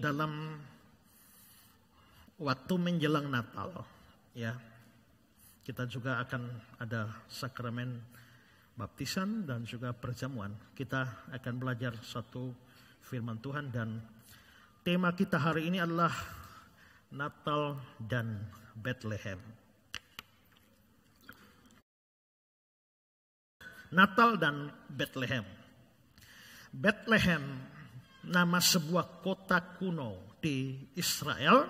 dalam waktu menjelang Natal ya kita juga akan ada sakramen baptisan dan juga perjamuan. Kita akan belajar satu firman Tuhan dan tema kita hari ini adalah Natal dan Bethlehem. Natal dan Bethlehem. Bethlehem nama sebuah kota kuno di Israel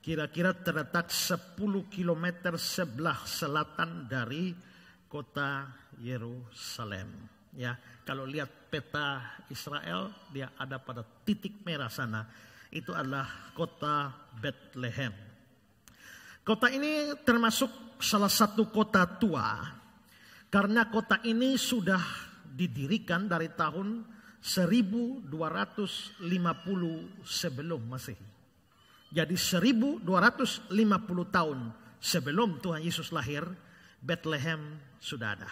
kira-kira terletak 10 km sebelah selatan dari kota Yerusalem. Ya, kalau lihat peta Israel dia ada pada titik merah sana. Itu adalah kota Bethlehem. Kota ini termasuk salah satu kota tua karena kota ini sudah didirikan dari tahun 1250 sebelum Masehi. Jadi 1250 tahun sebelum Tuhan Yesus lahir, Bethlehem sudah ada.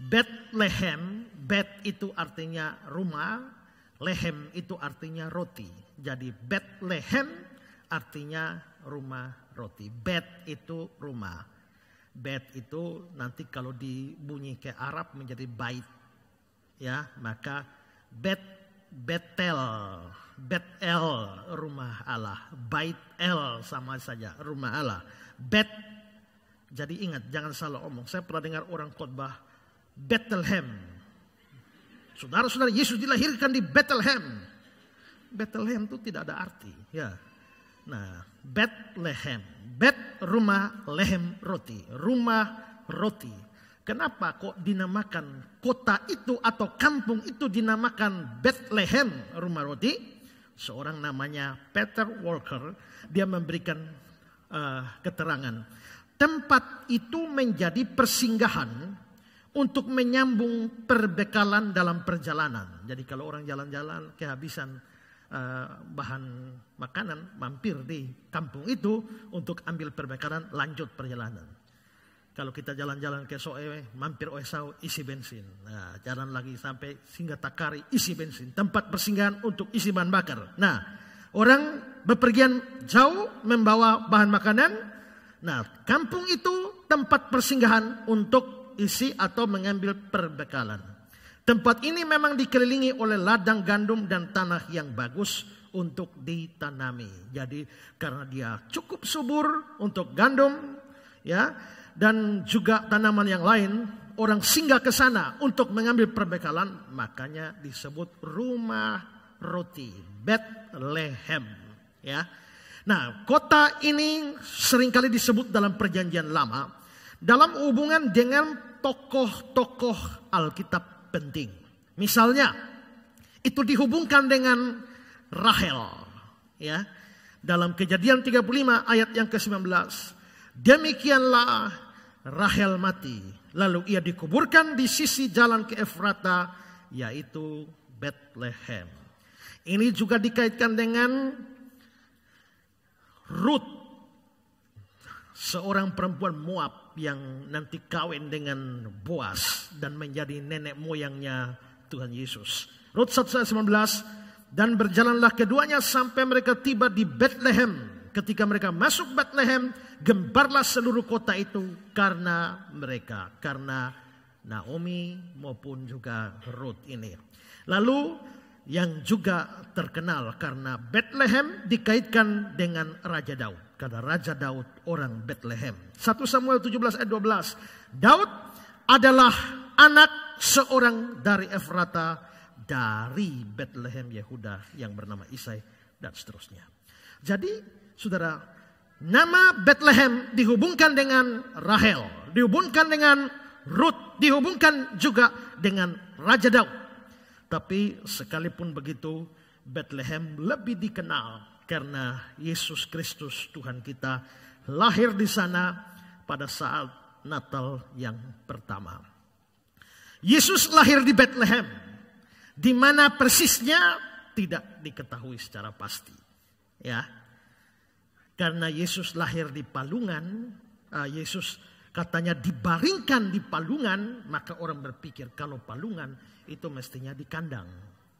Bethlehem, bet itu artinya rumah, lehem itu artinya roti. Jadi Bethlehem artinya rumah roti. Bet itu rumah. Bet itu nanti kalau dibunyi ke Arab menjadi bait ya maka bet betel betel rumah Allah bait el sama saja rumah Allah bet jadi ingat jangan salah omong saya pernah dengar orang khotbah Bethlehem saudara-saudara Yesus dilahirkan di Bethlehem Bethlehem itu tidak ada arti ya nah Bethlehem bet rumah lehem roti rumah roti Kenapa kok dinamakan kota itu atau kampung itu dinamakan Bethlehem rumah roti? Seorang namanya Peter Walker, dia memberikan uh, keterangan. Tempat itu menjadi persinggahan untuk menyambung perbekalan dalam perjalanan. Jadi kalau orang jalan-jalan kehabisan uh, bahan makanan, mampir di kampung itu untuk ambil perbekalan lanjut perjalanan. Kalau kita jalan-jalan ke Soe, mampir Oesau, isi bensin. Nah, jalan lagi sampai singgah Takari, isi bensin. Tempat persinggahan untuk isi bahan bakar. Nah, orang bepergian jauh membawa bahan makanan. Nah, kampung itu tempat persinggahan untuk isi atau mengambil perbekalan. Tempat ini memang dikelilingi oleh ladang gandum dan tanah yang bagus untuk ditanami. Jadi karena dia cukup subur untuk gandum, ya dan juga tanaman yang lain, orang singgah ke sana untuk mengambil perbekalan, makanya disebut rumah roti, Bethlehem, ya. Nah, kota ini seringkali disebut dalam perjanjian lama dalam hubungan dengan tokoh-tokoh Alkitab penting. Misalnya, itu dihubungkan dengan Rahel, ya. Dalam Kejadian 35 ayat yang ke-19, Demikianlah Rahel mati. Lalu ia dikuburkan di sisi jalan ke Efrata, yaitu Bethlehem. Ini juga dikaitkan dengan Ruth, seorang perempuan Moab yang nanti kawin dengan Boas dan menjadi nenek moyangnya Tuhan Yesus. Rut 1 ayat 19 dan berjalanlah keduanya sampai mereka tiba di Bethlehem. Ketika mereka masuk Bethlehem, gembarlah seluruh kota itu karena mereka, karena Naomi maupun juga Ruth ini. Lalu yang juga terkenal karena Bethlehem dikaitkan dengan Raja Daud. Karena Raja Daud orang Bethlehem. 1 Samuel 17 ayat 12. Daud adalah anak seorang dari Efrata dari Bethlehem Yehuda yang bernama Isai dan seterusnya. Jadi saudara Nama Bethlehem dihubungkan dengan Rahel, dihubungkan dengan Ruth, dihubungkan juga dengan Raja Daud. Tapi sekalipun begitu, Bethlehem lebih dikenal karena Yesus Kristus Tuhan kita lahir di sana pada saat Natal yang pertama. Yesus lahir di Bethlehem, di mana persisnya tidak diketahui secara pasti. Ya, karena Yesus lahir di palungan, ah, Yesus katanya dibaringkan di palungan, maka orang berpikir kalau palungan itu mestinya di kandang.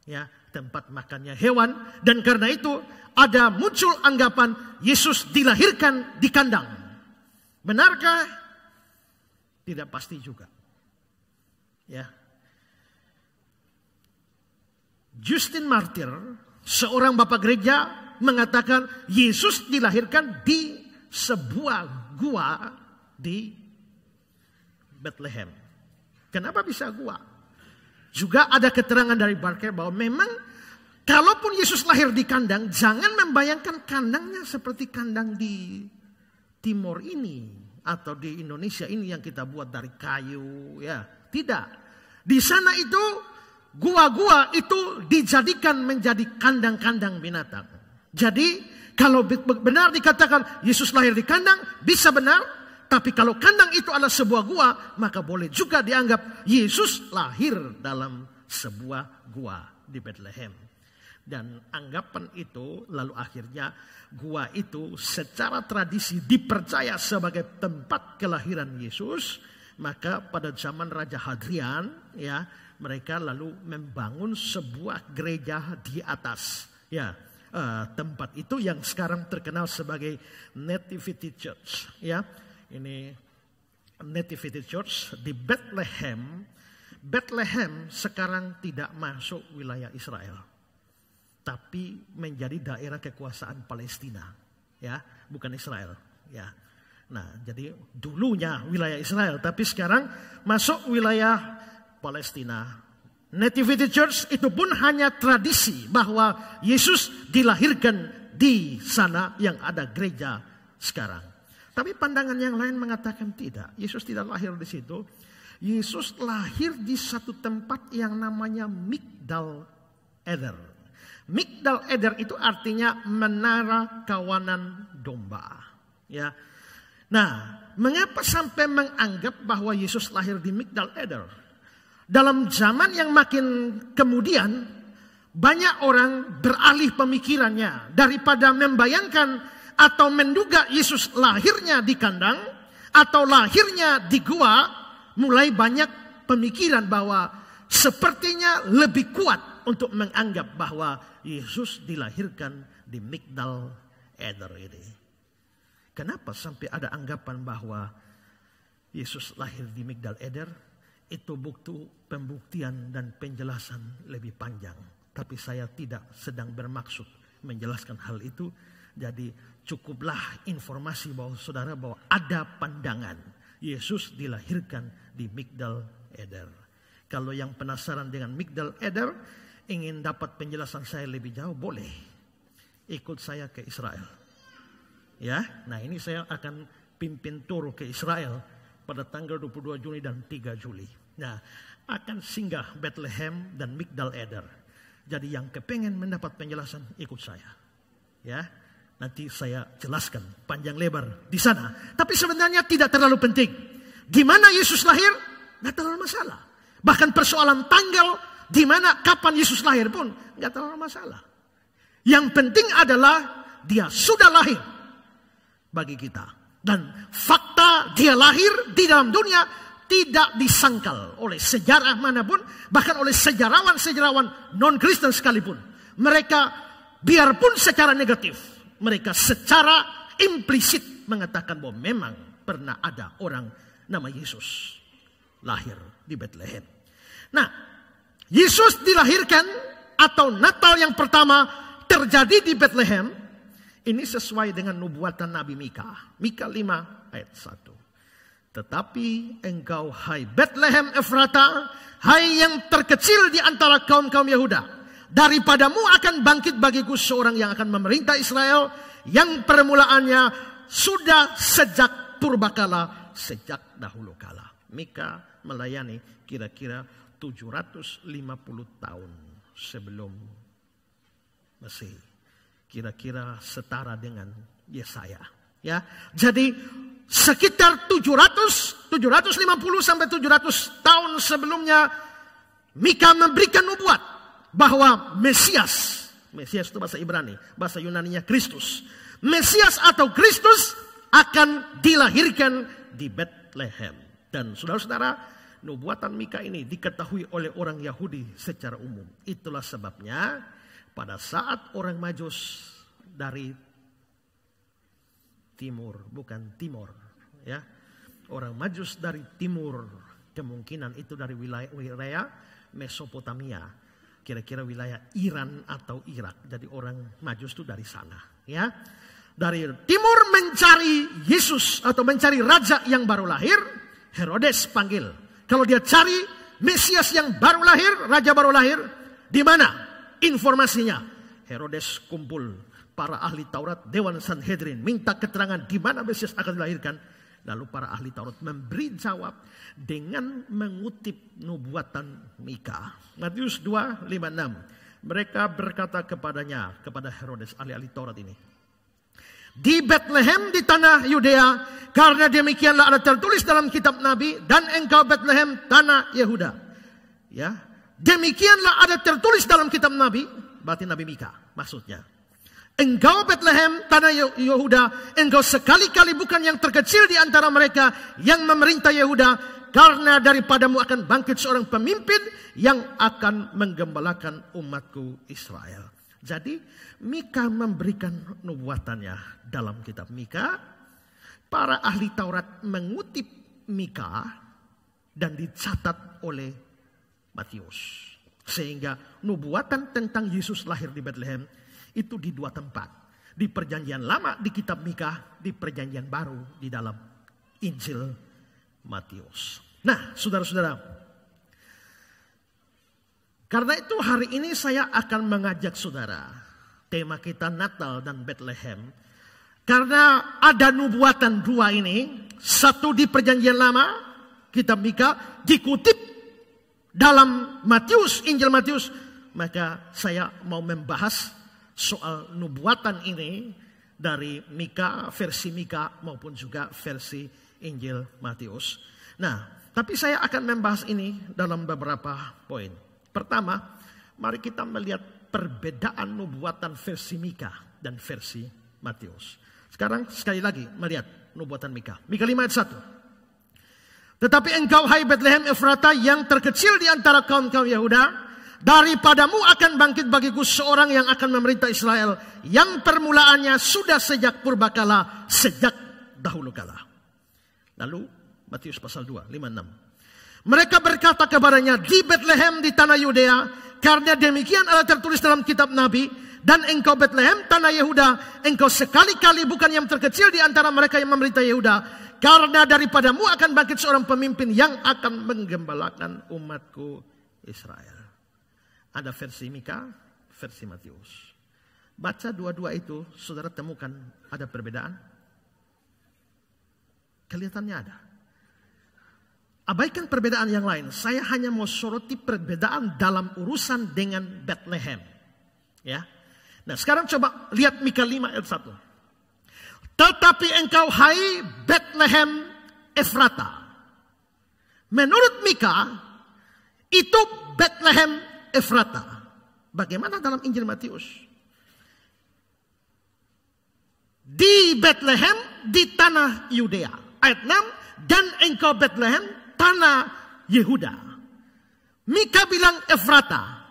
Ya, tempat makannya hewan dan karena itu ada muncul anggapan Yesus dilahirkan di kandang. Benarkah? Tidak pasti juga. Ya. Justin Martyr, seorang bapak gereja mengatakan Yesus dilahirkan di sebuah gua di Bethlehem. Kenapa bisa gua? Juga ada keterangan dari Barker bahwa memang kalaupun Yesus lahir di kandang, jangan membayangkan kandangnya seperti kandang di timur ini atau di Indonesia ini yang kita buat dari kayu ya tidak di sana itu gua-gua itu dijadikan menjadi kandang-kandang binatang jadi kalau benar dikatakan Yesus lahir di kandang, bisa benar. Tapi kalau kandang itu adalah sebuah gua, maka boleh juga dianggap Yesus lahir dalam sebuah gua di Bethlehem. Dan anggapan itu lalu akhirnya gua itu secara tradisi dipercaya sebagai tempat kelahiran Yesus. Maka pada zaman Raja Hadrian ya mereka lalu membangun sebuah gereja di atas. Ya, Eh, tempat itu yang sekarang terkenal sebagai Nativity Church. Ya, ini Nativity Church di Bethlehem. Bethlehem sekarang tidak masuk wilayah Israel, tapi menjadi daerah kekuasaan Palestina, ya, bukan Israel, ya. Nah, jadi dulunya wilayah Israel, tapi sekarang masuk wilayah Palestina, Nativity Church itu pun hanya tradisi bahwa Yesus dilahirkan di sana yang ada gereja sekarang. Tapi pandangan yang lain mengatakan tidak. Yesus tidak lahir di situ. Yesus lahir di satu tempat yang namanya Migdal Eder. Migdal Eder itu artinya menara kawanan domba. Ya. Nah, mengapa sampai menganggap bahwa Yesus lahir di Migdal Eder? dalam zaman yang makin kemudian banyak orang beralih pemikirannya daripada membayangkan atau menduga Yesus lahirnya di kandang atau lahirnya di gua mulai banyak pemikiran bahwa sepertinya lebih kuat untuk menganggap bahwa Yesus dilahirkan di Migdal Eder ini. Kenapa sampai ada anggapan bahwa Yesus lahir di Migdal Eder? Itu bukti pembuktian dan penjelasan lebih panjang. Tapi saya tidak sedang bermaksud menjelaskan hal itu. Jadi cukuplah informasi bahwa saudara bahwa ada pandangan. Yesus dilahirkan di Migdal Eder. Kalau yang penasaran dengan Migdal Eder, ingin dapat penjelasan saya lebih jauh, boleh. Ikut saya ke Israel. Ya, nah ini saya akan pimpin tur ke Israel pada tanggal 22 Juni dan 3 Juli. Nah, akan singgah Bethlehem dan Migdal Eder. Jadi yang kepengen mendapat penjelasan ikut saya. Ya, nanti saya jelaskan panjang lebar di sana. Tapi sebenarnya tidak terlalu penting. Di mana Yesus lahir? Nggak terlalu masalah. Bahkan persoalan tanggal di mana kapan Yesus lahir pun nggak terlalu masalah. Yang penting adalah dia sudah lahir bagi kita. Dan fakta dia lahir di dalam dunia tidak disangkal oleh sejarah manapun, bahkan oleh sejarawan-sejarawan non-Kristen sekalipun. Mereka biarpun secara negatif, mereka secara implisit mengatakan bahwa memang pernah ada orang nama Yesus lahir di Bethlehem. Nah, Yesus dilahirkan atau Natal yang pertama terjadi di Bethlehem. Ini sesuai dengan nubuatan Nabi Mika. Mika 5 ayat 1. Tetapi engkau hai Bethlehem Efrata, hai yang terkecil di antara kaum-kaum Yehuda. Daripadamu akan bangkit bagiku seorang yang akan memerintah Israel yang permulaannya sudah sejak purbakala, sejak dahulu kala. Mika melayani kira-kira 750 tahun sebelum Mesih. Kira-kira setara dengan Yesaya. Ya, jadi sekitar 700 750 sampai 700 tahun sebelumnya Mika memberikan nubuat bahwa Mesias Mesias itu bahasa Ibrani, bahasa Yunaninya Kristus. Mesias atau Kristus akan dilahirkan di Bethlehem. Dan saudara-saudara, nubuatan Mika ini diketahui oleh orang Yahudi secara umum. Itulah sebabnya pada saat orang Majus dari timur, bukan timur. Ya, orang Majus dari timur, kemungkinan itu dari wilayah, wilayah Mesopotamia, kira-kira wilayah Iran atau Irak. Jadi orang Majus itu dari sana. Ya, dari timur mencari Yesus atau mencari Raja yang baru lahir, Herodes panggil. Kalau dia cari Mesias yang baru lahir, Raja baru lahir, di mana informasinya? Herodes kumpul para ahli Taurat Dewan Sanhedrin minta keterangan di mana Mesias akan dilahirkan. Lalu para ahli Taurat memberi jawab dengan mengutip nubuatan Mika. Matius 2:56. Mereka berkata kepadanya, kepada Herodes ahli-ahli Taurat ini. Di Bethlehem di tanah Yudea, karena demikianlah ada tertulis dalam kitab Nabi dan engkau Bethlehem tanah Yehuda. Ya, demikianlah ada tertulis dalam kitab Nabi, berarti Nabi Mika maksudnya. Engkau Bethlehem, tanah Yehuda, engkau sekali-kali bukan yang terkecil di antara mereka yang memerintah Yehuda, karena daripadamu akan bangkit seorang pemimpin yang akan menggembalakan umatku Israel. Jadi Mika memberikan nubuatannya dalam kitab Mika. Para ahli Taurat mengutip Mika dan dicatat oleh Matius. Sehingga nubuatan tentang Yesus lahir di Bethlehem itu di dua tempat. Di perjanjian lama di kitab Mika, di perjanjian baru di dalam Injil Matius. Nah, saudara-saudara, karena itu hari ini saya akan mengajak saudara tema kita Natal dan Bethlehem. Karena ada nubuatan dua ini, satu di perjanjian lama, kitab Mika, dikutip dalam Matius, Injil Matius, maka saya mau membahas soal nubuatan ini dari Mika, versi Mika maupun juga versi Injil Matius. Nah, tapi saya akan membahas ini dalam beberapa poin. Pertama, mari kita melihat perbedaan nubuatan versi Mika dan versi Matius. Sekarang sekali lagi melihat nubuatan Mika. Mika 5 ayat 1. Tetapi engkau hai Bethlehem Efrata yang terkecil di antara kaum-kaum Yahuda, Daripadamu akan bangkit bagiku seorang yang akan memerintah Israel. Yang permulaannya sudah sejak purbakala, sejak dahulu kala. Lalu Matius pasal 2, 56. Mereka berkata kepadanya di Bethlehem di tanah Yudea. Karena demikian ada tertulis dalam kitab Nabi. Dan engkau Betlehem tanah Yehuda. Engkau sekali-kali bukan yang terkecil di antara mereka yang memerintah Yehuda. Karena daripadamu akan bangkit seorang pemimpin yang akan menggembalakan umatku Israel. Ada versi Mika, versi Matius. Baca dua-dua itu, saudara temukan ada perbedaan? Kelihatannya ada. Abaikan perbedaan yang lain. Saya hanya mau soroti perbedaan dalam urusan dengan Bethlehem. Ya. Nah sekarang coba lihat Mika 5 ayat 1. Tetapi engkau hai Bethlehem Efrata. Menurut Mika, itu Bethlehem Efrata. Bagaimana dalam Injil Matius? Di Bethlehem, di tanah Yudea. Ayat 6, dan engkau Bethlehem, tanah Yehuda. Mika bilang Efrata.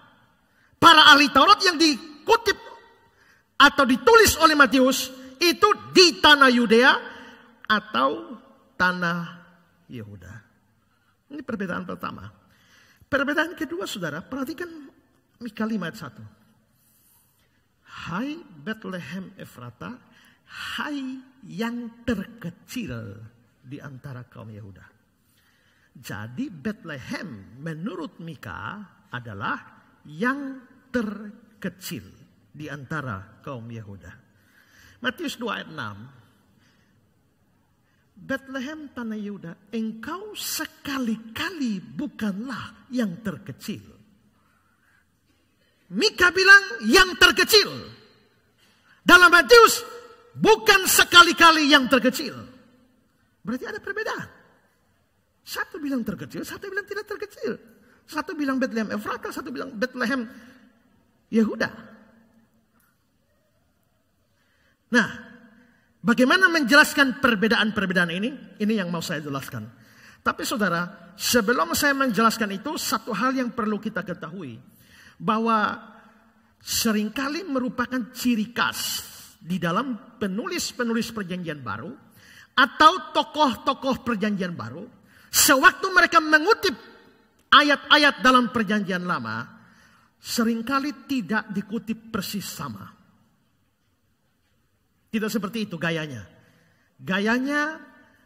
Para ahli Taurat yang dikutip atau ditulis oleh Matius, itu di tanah Yudea atau tanah Yehuda. Ini perbedaan pertama. Perbedaan kedua saudara, perhatikan Mika 5 ayat 1. Hai Bethlehem Efrata, hai yang terkecil di antara kaum Yehuda. Jadi Bethlehem menurut Mika adalah yang terkecil di antara kaum Yehuda. Matius 2 ayat 6, Bethlehem Tanah Yehuda, engkau sekali-kali bukanlah yang terkecil. Mika bilang yang terkecil. Dalam Matius, bukan sekali-kali yang terkecil. Berarti ada perbedaan. Satu bilang terkecil, satu bilang tidak terkecil. Satu bilang Bethlehem Efrata, satu bilang Bethlehem Yehuda. Nah, Bagaimana menjelaskan perbedaan-perbedaan ini? Ini yang mau saya jelaskan. Tapi saudara, sebelum saya menjelaskan itu, satu hal yang perlu kita ketahui. Bahwa seringkali merupakan ciri khas di dalam penulis-penulis perjanjian baru. Atau tokoh-tokoh perjanjian baru. Sewaktu mereka mengutip ayat-ayat dalam perjanjian lama. Seringkali tidak dikutip persis sama. Tidak seperti itu gayanya. Gayanya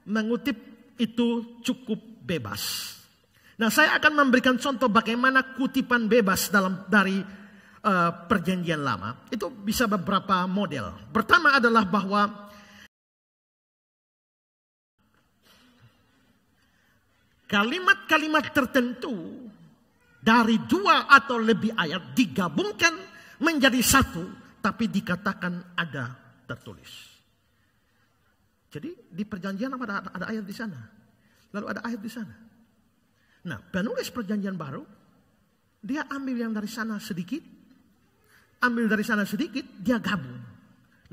mengutip itu cukup bebas. Nah, saya akan memberikan contoh bagaimana kutipan bebas dalam dari uh, perjanjian lama. Itu bisa beberapa model. Pertama adalah bahwa kalimat-kalimat tertentu dari dua atau lebih ayat digabungkan menjadi satu, tapi dikatakan ada tertulis. Jadi di perjanjian ada, ada ayat di sana. Lalu ada ayat di sana. Nah, penulis perjanjian baru, dia ambil yang dari sana sedikit, ambil dari sana sedikit, dia gabung.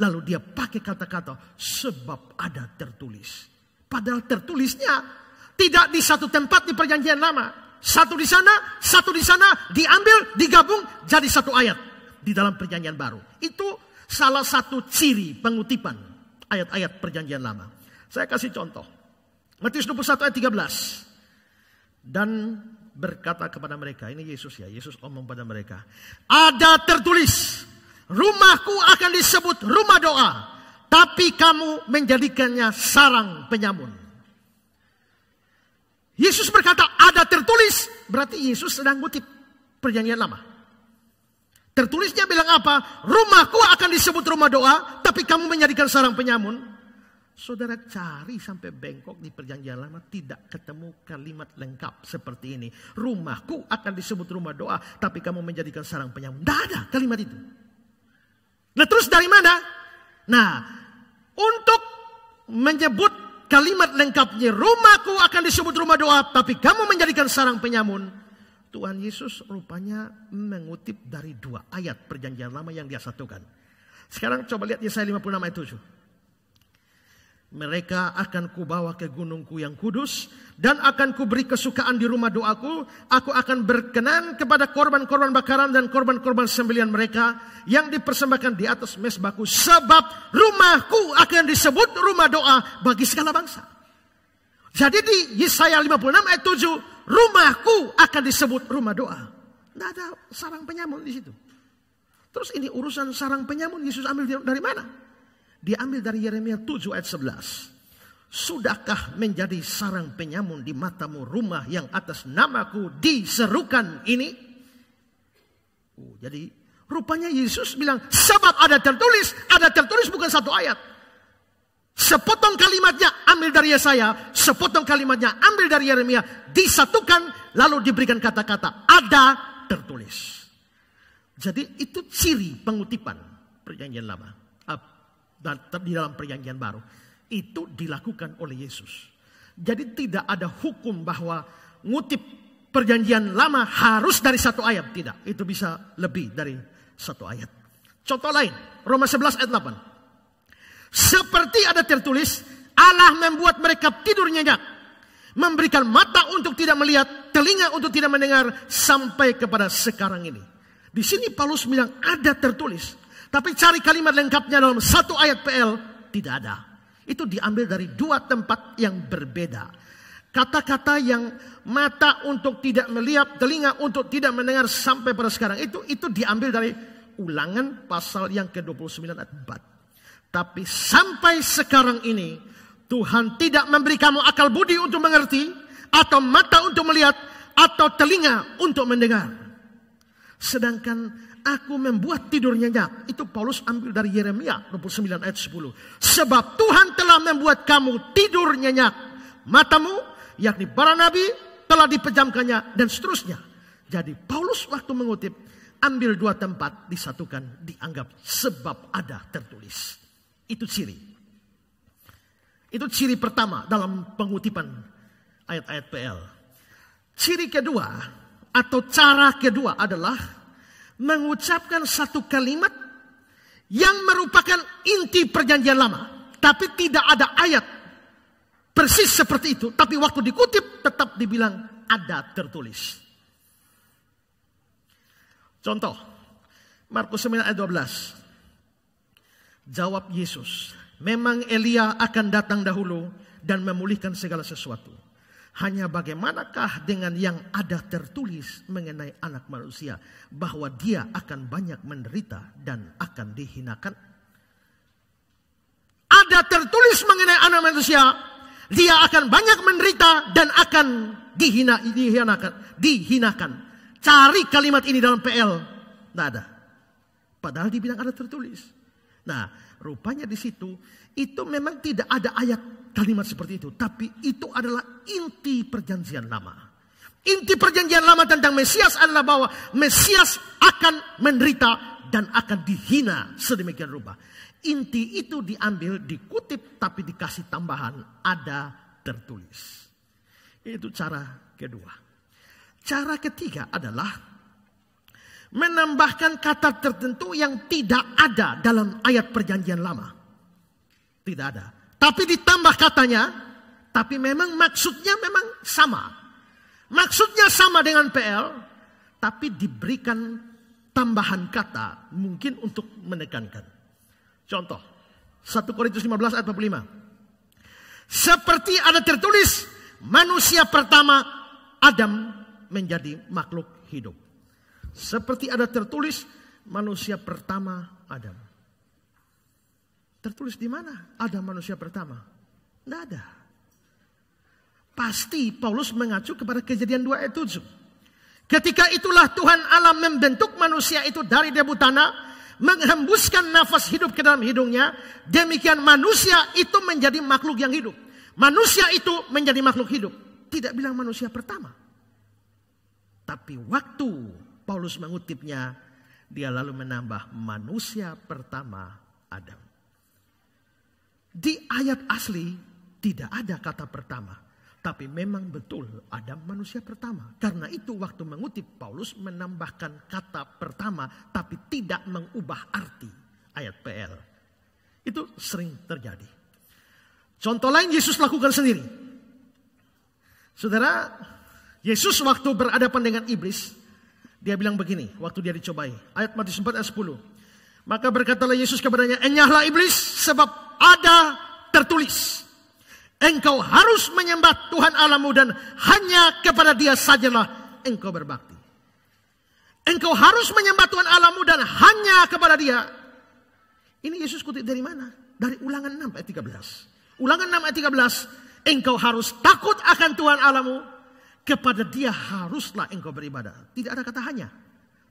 Lalu dia pakai kata-kata sebab ada tertulis. Padahal tertulisnya tidak di satu tempat di perjanjian lama. Satu di sana, satu di sana, diambil, digabung, jadi satu ayat di dalam perjanjian baru. Itu Salah satu ciri pengutipan ayat-ayat perjanjian lama. Saya kasih contoh. Matius 21 ayat 13. Dan berkata kepada mereka, ini Yesus ya, Yesus omong pada mereka. Ada tertulis, rumahku akan disebut rumah doa. Tapi kamu menjadikannya sarang penyamun. Yesus berkata ada tertulis, berarti Yesus sedang kutip perjanjian lama. Tertulisnya bilang apa? Rumahku akan disebut rumah doa, tapi kamu menjadikan sarang penyamun. Saudara cari sampai bengkok di perjanjian lama tidak ketemu kalimat lengkap seperti ini. Rumahku akan disebut rumah doa, tapi kamu menjadikan sarang penyamun. Tidak ada kalimat itu. Nah terus dari mana? Nah, untuk menyebut kalimat lengkapnya, rumahku akan disebut rumah doa, tapi kamu menjadikan sarang penyamun Tuhan Yesus rupanya mengutip dari dua ayat perjanjian lama yang dia satukan. Sekarang coba lihat Yesaya 56 ayat 7. Mereka akan kubawa ke gunungku yang kudus dan akan kuberi kesukaan di rumah doaku. Aku akan berkenan kepada korban-korban bakaran dan korban-korban sembelian mereka yang dipersembahkan di atas mesbaku. Sebab rumahku akan disebut rumah doa bagi segala bangsa. Jadi di Yesaya 56 ayat 7, rumahku akan disebut rumah doa. Tidak ada sarang penyamun di situ. Terus ini urusan sarang penyamun Yesus ambil dari mana? Dia ambil dari Yeremia 7 ayat 11. Sudahkah menjadi sarang penyamun di matamu rumah yang atas namaku diserukan ini? Oh, jadi rupanya Yesus bilang sebab ada tertulis, ada tertulis bukan satu ayat. Sepotong kalimatnya ambil dari Yesaya, sepotong kalimatnya ambil dari Yeremia, disatukan lalu diberikan kata-kata ada tertulis. Jadi itu ciri pengutipan perjanjian lama ah, dan di dalam perjanjian baru itu dilakukan oleh Yesus. Jadi tidak ada hukum bahwa ngutip perjanjian lama harus dari satu ayat, tidak. Itu bisa lebih dari satu ayat. Contoh lain, Roma 11 ayat 8. Seperti ada tertulis, Allah membuat mereka tidur nyenyak. Memberikan mata untuk tidak melihat, telinga untuk tidak mendengar, sampai kepada sekarang ini. Di sini Paulus bilang ada tertulis. Tapi cari kalimat lengkapnya dalam satu ayat PL, tidak ada. Itu diambil dari dua tempat yang berbeda. Kata-kata yang mata untuk tidak melihat, telinga untuk tidak mendengar sampai pada sekarang. Itu itu diambil dari ulangan pasal yang ke-29 ayat 4. Tapi sampai sekarang ini Tuhan tidak memberi kamu akal budi untuk mengerti atau mata untuk melihat atau telinga untuk mendengar. Sedangkan aku membuat tidur nyenyak. Itu Paulus ambil dari Yeremia 29 ayat 10. Sebab Tuhan telah membuat kamu tidur nyenyak. Matamu yakni para nabi telah dipejamkannya dan seterusnya. Jadi Paulus waktu mengutip ambil dua tempat disatukan dianggap sebab ada tertulis. Itu ciri. Itu ciri pertama dalam pengutipan ayat-ayat PL. Ciri kedua atau cara kedua adalah mengucapkan satu kalimat yang merupakan inti perjanjian lama. Tapi tidak ada ayat persis seperti itu. Tapi waktu dikutip tetap dibilang ada tertulis. Contoh, Markus 9 ayat 12. Jawab Yesus, memang Elia akan datang dahulu dan memulihkan segala sesuatu. Hanya bagaimanakah dengan yang ada tertulis mengenai anak manusia bahwa dia akan banyak menderita dan akan dihinakan? Ada tertulis mengenai anak manusia, dia akan banyak menderita dan akan dihina, dihinakan, dihinakan. Cari kalimat ini dalam PL, tidak ada. Padahal dibilang ada tertulis. Nah, rupanya di situ itu memang tidak ada ayat kalimat seperti itu, tapi itu adalah inti perjanjian lama. Inti perjanjian lama tentang Mesias adalah bahwa Mesias akan menderita dan akan dihina sedemikian rupa. Inti itu diambil, dikutip, tapi dikasih tambahan ada tertulis. Itu cara kedua. Cara ketiga adalah menambahkan kata tertentu yang tidak ada dalam ayat perjanjian lama. Tidak ada. Tapi ditambah katanya, tapi memang maksudnya memang sama. Maksudnya sama dengan PL, tapi diberikan tambahan kata mungkin untuk menekankan. Contoh, 1 Korintus 15 ayat 45. Seperti ada tertulis, manusia pertama Adam menjadi makhluk hidup. Seperti ada tertulis manusia pertama Adam. Tertulis di mana ada manusia pertama? Tidak ada. Pasti Paulus mengacu kepada kejadian 2 ayat 7. Ketika itulah Tuhan Allah membentuk manusia itu dari debu tanah menghembuskan nafas hidup ke dalam hidungnya. Demikian manusia itu menjadi makhluk yang hidup. Manusia itu menjadi makhluk hidup. Tidak bilang manusia pertama. Tapi waktu Paulus mengutipnya, dia lalu menambah manusia pertama Adam. Di ayat asli tidak ada kata pertama. Tapi memang betul Adam manusia pertama. Karena itu waktu mengutip Paulus menambahkan kata pertama tapi tidak mengubah arti ayat PL. Itu sering terjadi. Contoh lain Yesus lakukan sendiri. Saudara, Yesus waktu berhadapan dengan iblis, dia bilang begini, waktu dia dicobai. Ayat Matius 4 ayat 10. Maka berkatalah Yesus kepadanya, Enyahlah iblis, sebab ada tertulis. Engkau harus menyembah Tuhan Allahmu dan hanya kepada dia sajalah engkau berbakti. Engkau harus menyembah Tuhan Allahmu dan hanya kepada dia. Ini Yesus kutip dari mana? Dari ulangan 6 ayat 13. Ulangan 6 ayat 13. Engkau harus takut akan Tuhan Allahmu kepada dia haruslah engkau beribadah. Tidak ada kata hanya.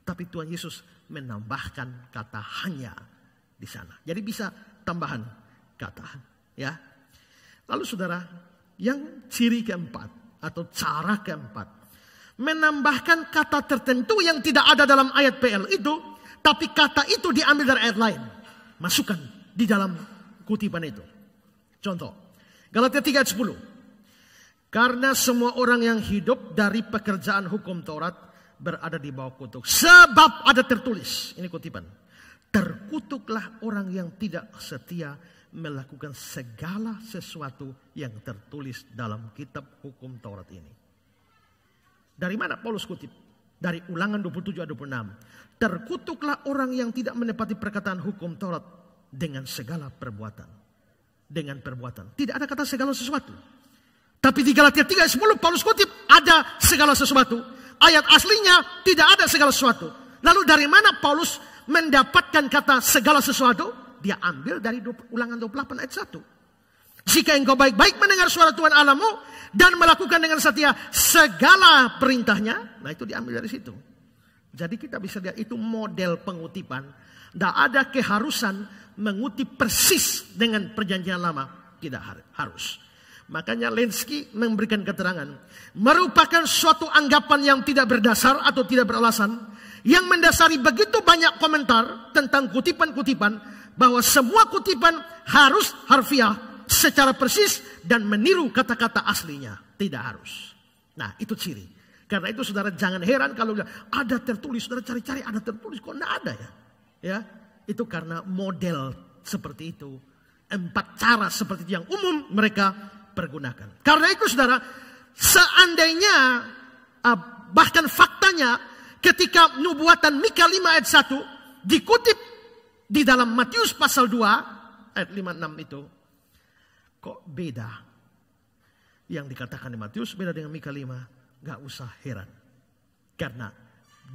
Tapi Tuhan Yesus menambahkan kata hanya di sana. Jadi bisa tambahan kata. ya. Lalu saudara, yang ciri keempat atau cara keempat. Menambahkan kata tertentu yang tidak ada dalam ayat PL itu. Tapi kata itu diambil dari ayat lain. Masukkan di dalam kutipan itu. Contoh, Galatia 3 ayat 10. Karena semua orang yang hidup dari pekerjaan hukum Taurat berada di bawah kutuk. Sebab ada tertulis, ini kutipan. Terkutuklah orang yang tidak setia melakukan segala sesuatu yang tertulis dalam kitab hukum Taurat ini. Dari mana Paulus kutip? Dari ulangan 27 26. Terkutuklah orang yang tidak menepati perkataan hukum Taurat dengan segala perbuatan. Dengan perbuatan. Tidak ada kata segala sesuatu. Tapi di Galatia sepuluh Paulus kutip ada segala sesuatu. Ayat aslinya tidak ada segala sesuatu. Lalu dari mana Paulus mendapatkan kata segala sesuatu? Dia ambil dari ulangan 28 ayat 1. Jika engkau baik-baik mendengar suara Tuhan alamu dan melakukan dengan setia segala perintahnya, nah itu diambil dari situ. Jadi kita bisa lihat itu model pengutipan. Tidak ada keharusan mengutip persis dengan perjanjian lama. Tidak harus. Makanya Lenski memberikan keterangan. Merupakan suatu anggapan yang tidak berdasar atau tidak beralasan. Yang mendasari begitu banyak komentar tentang kutipan-kutipan. Bahwa semua kutipan harus harfiah secara persis dan meniru kata-kata aslinya. Tidak harus. Nah itu ciri. Karena itu saudara jangan heran kalau ada tertulis. Saudara cari-cari ada tertulis kok tidak ada ya. ya. Itu karena model seperti itu. Empat cara seperti itu yang umum mereka pergunakan. Karena itu saudara, seandainya ah, bahkan faktanya ketika nubuatan Mika 5 ayat 1 dikutip di dalam Matius pasal 2 ayat 56 itu kok beda yang dikatakan di Matius beda dengan Mika 5 gak usah heran karena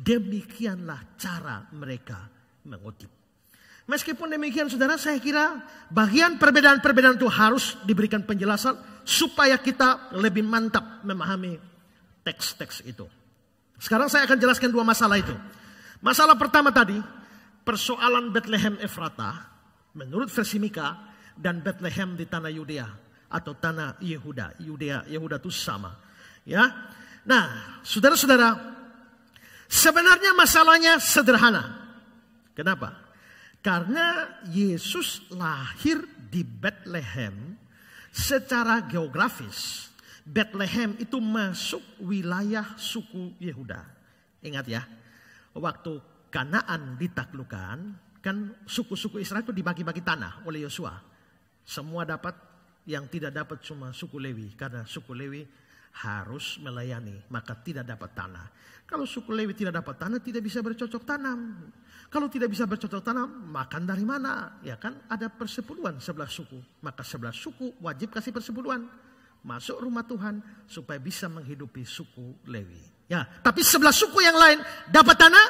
demikianlah cara mereka mengutip Meskipun demikian saudara, saya kira bagian perbedaan-perbedaan itu harus diberikan penjelasan supaya kita lebih mantap memahami teks-teks itu. Sekarang saya akan jelaskan dua masalah itu. Masalah pertama tadi, persoalan Bethlehem Efrata menurut versi Mika dan Bethlehem di tanah Yudea atau tanah Yehuda. Yudea, Yehuda itu sama. Ya. Nah, saudara-saudara, sebenarnya masalahnya sederhana. Kenapa? Karena Yesus lahir di Bethlehem secara geografis. Bethlehem itu masuk wilayah suku Yehuda. Ingat ya, waktu Kanaan ditaklukkan, kan suku-suku Israel itu dibagi-bagi tanah oleh Yosua. Semua dapat, yang tidak dapat cuma suku Lewi. Karena suku Lewi harus melayani, maka tidak dapat tanah. Kalau suku Lewi tidak dapat tanah, tidak bisa bercocok tanam kalau tidak bisa bercocok tanam, makan dari mana? Ya kan ada persepuluhan sebelah suku. Maka sebelah suku wajib kasih persepuluhan. Masuk rumah Tuhan supaya bisa menghidupi suku Lewi. Ya, tapi sebelah suku yang lain dapat tanah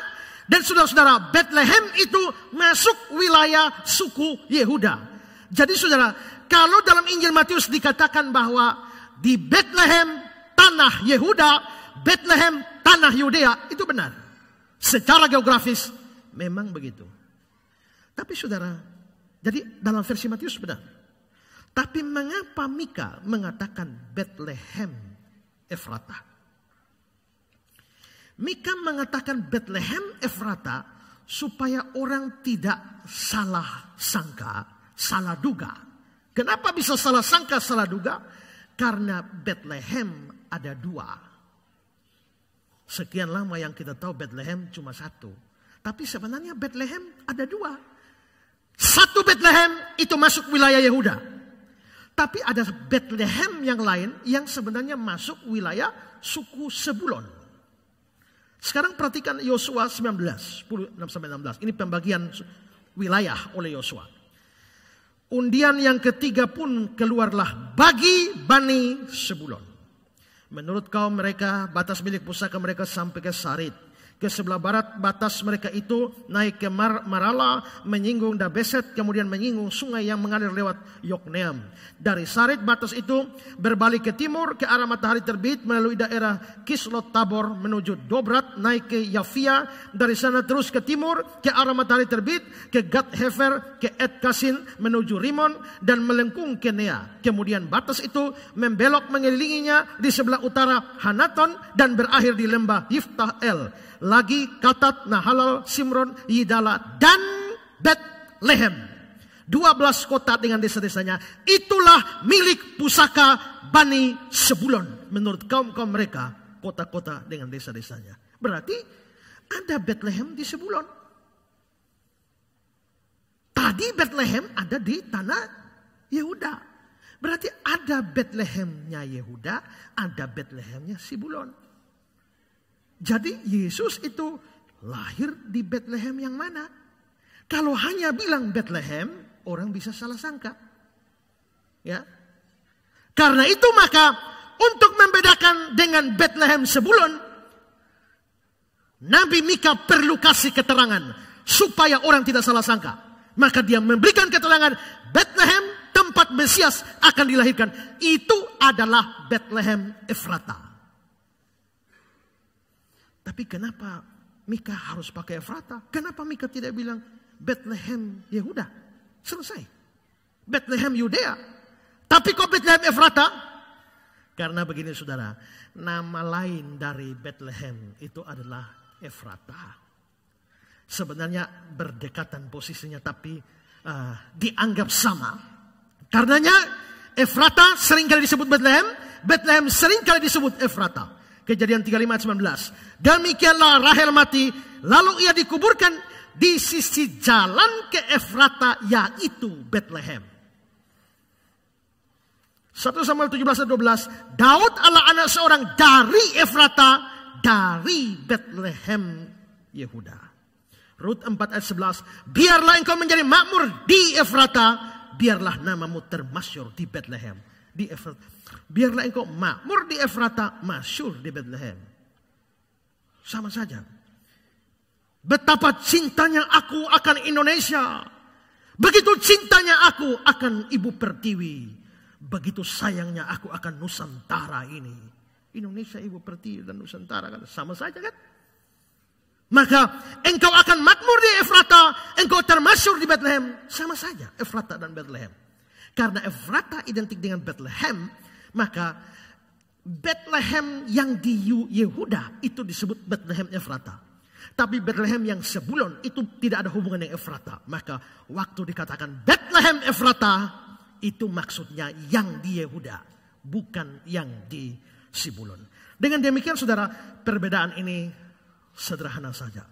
dan saudara-saudara Bethlehem itu masuk wilayah suku Yehuda. Jadi saudara, kalau dalam Injil Matius dikatakan bahwa di Bethlehem tanah Yehuda, Bethlehem tanah Yudea itu benar. Secara geografis memang begitu. Tapi saudara, jadi dalam versi Matius benar. Tapi mengapa Mika mengatakan Bethlehem Efrata? Mika mengatakan Bethlehem Efrata supaya orang tidak salah sangka, salah duga. Kenapa bisa salah sangka, salah duga? Karena Bethlehem ada dua. Sekian lama yang kita tahu Bethlehem cuma satu. Tapi sebenarnya Bethlehem ada dua. Satu Bethlehem itu masuk wilayah Yehuda. Tapi ada Bethlehem yang lain yang sebenarnya masuk wilayah suku Sebulon. Sekarang perhatikan Yosua 19, 10, 16. Ini pembagian wilayah oleh Yosua. Undian yang ketiga pun keluarlah bagi Bani Sebulon. Menurut kaum mereka, batas milik pusaka mereka sampai ke Sarit ke sebelah barat batas mereka itu naik ke Mar Marala, menyinggung Dabeset, kemudian menyinggung sungai yang mengalir lewat Yokneam. Dari Sarit batas itu berbalik ke timur ke arah matahari terbit melalui daerah Kislot Tabor menuju Dobrat, naik ke Yafia, dari sana terus ke timur ke arah matahari terbit ke Gat Hefer, ke Et Kasin menuju Rimon dan melengkung ke Nea. Kemudian batas itu membelok mengelilinginya di sebelah utara Hanaton dan berakhir di lembah Yiftah El lagi katat nahalal simron yidala dan dua belas kota dengan desa-desanya itulah milik pusaka Bani Sebulon menurut kaum-kaum mereka kota-kota dengan desa-desanya. Berarti ada Bethlehem di Sebulon. Tadi Bethlehem ada di tanah Yehuda. Berarti ada Betlehemnya Yehuda, ada Betlehemnya Sibulon. Jadi Yesus itu lahir di Bethlehem yang mana? Kalau hanya bilang Bethlehem, orang bisa salah sangka. Ya. Karena itu maka untuk membedakan dengan Bethlehem sebelum Nabi Mika perlu kasih keterangan supaya orang tidak salah sangka. Maka dia memberikan keterangan Bethlehem tempat Mesias akan dilahirkan. Itu adalah Bethlehem Efratah. Tapi kenapa Mika harus pakai Efrata? Kenapa Mika tidak bilang Bethlehem Yehuda? Selesai. Bethlehem Yudea. Tapi kok Bethlehem Efrata? Karena begini saudara, nama lain dari Bethlehem itu adalah Efrata. Sebenarnya berdekatan posisinya tapi uh, dianggap sama. Karenanya Efrata seringkali disebut Bethlehem, Bethlehem seringkali disebut Efrata. Kejadian 35 ayat 19. Demikianlah Rahel mati, lalu ia dikuburkan di sisi jalan ke Efrata yaitu Bethlehem. 1 Samuel 17 ayat 12, Daud adalah anak seorang dari Efrata, dari Bethlehem Yehuda. Rut 4 ayat 11, biarlah engkau menjadi makmur di Efrata, biarlah namamu termasyur di Bethlehem di Efrat. Biarlah engkau makmur di Efrata, masyur di Bethlehem. Sama saja. Betapa cintanya aku akan Indonesia. Begitu cintanya aku akan Ibu Pertiwi. Begitu sayangnya aku akan Nusantara ini. Indonesia Ibu Pertiwi dan Nusantara kan sama saja kan? Maka engkau akan makmur di Efrata, engkau termasyur di Bethlehem. Sama saja Efrata dan Bethlehem. Karena Efrata identik dengan Bethlehem, maka Bethlehem yang di Yehuda itu disebut Bethlehem Efrata. Tapi Bethlehem yang sebulon itu tidak ada hubungan dengan Efrata. Maka waktu dikatakan Bethlehem Efrata itu maksudnya yang di Yehuda. Bukan yang di Sibulon. Dengan demikian saudara perbedaan ini sederhana saja.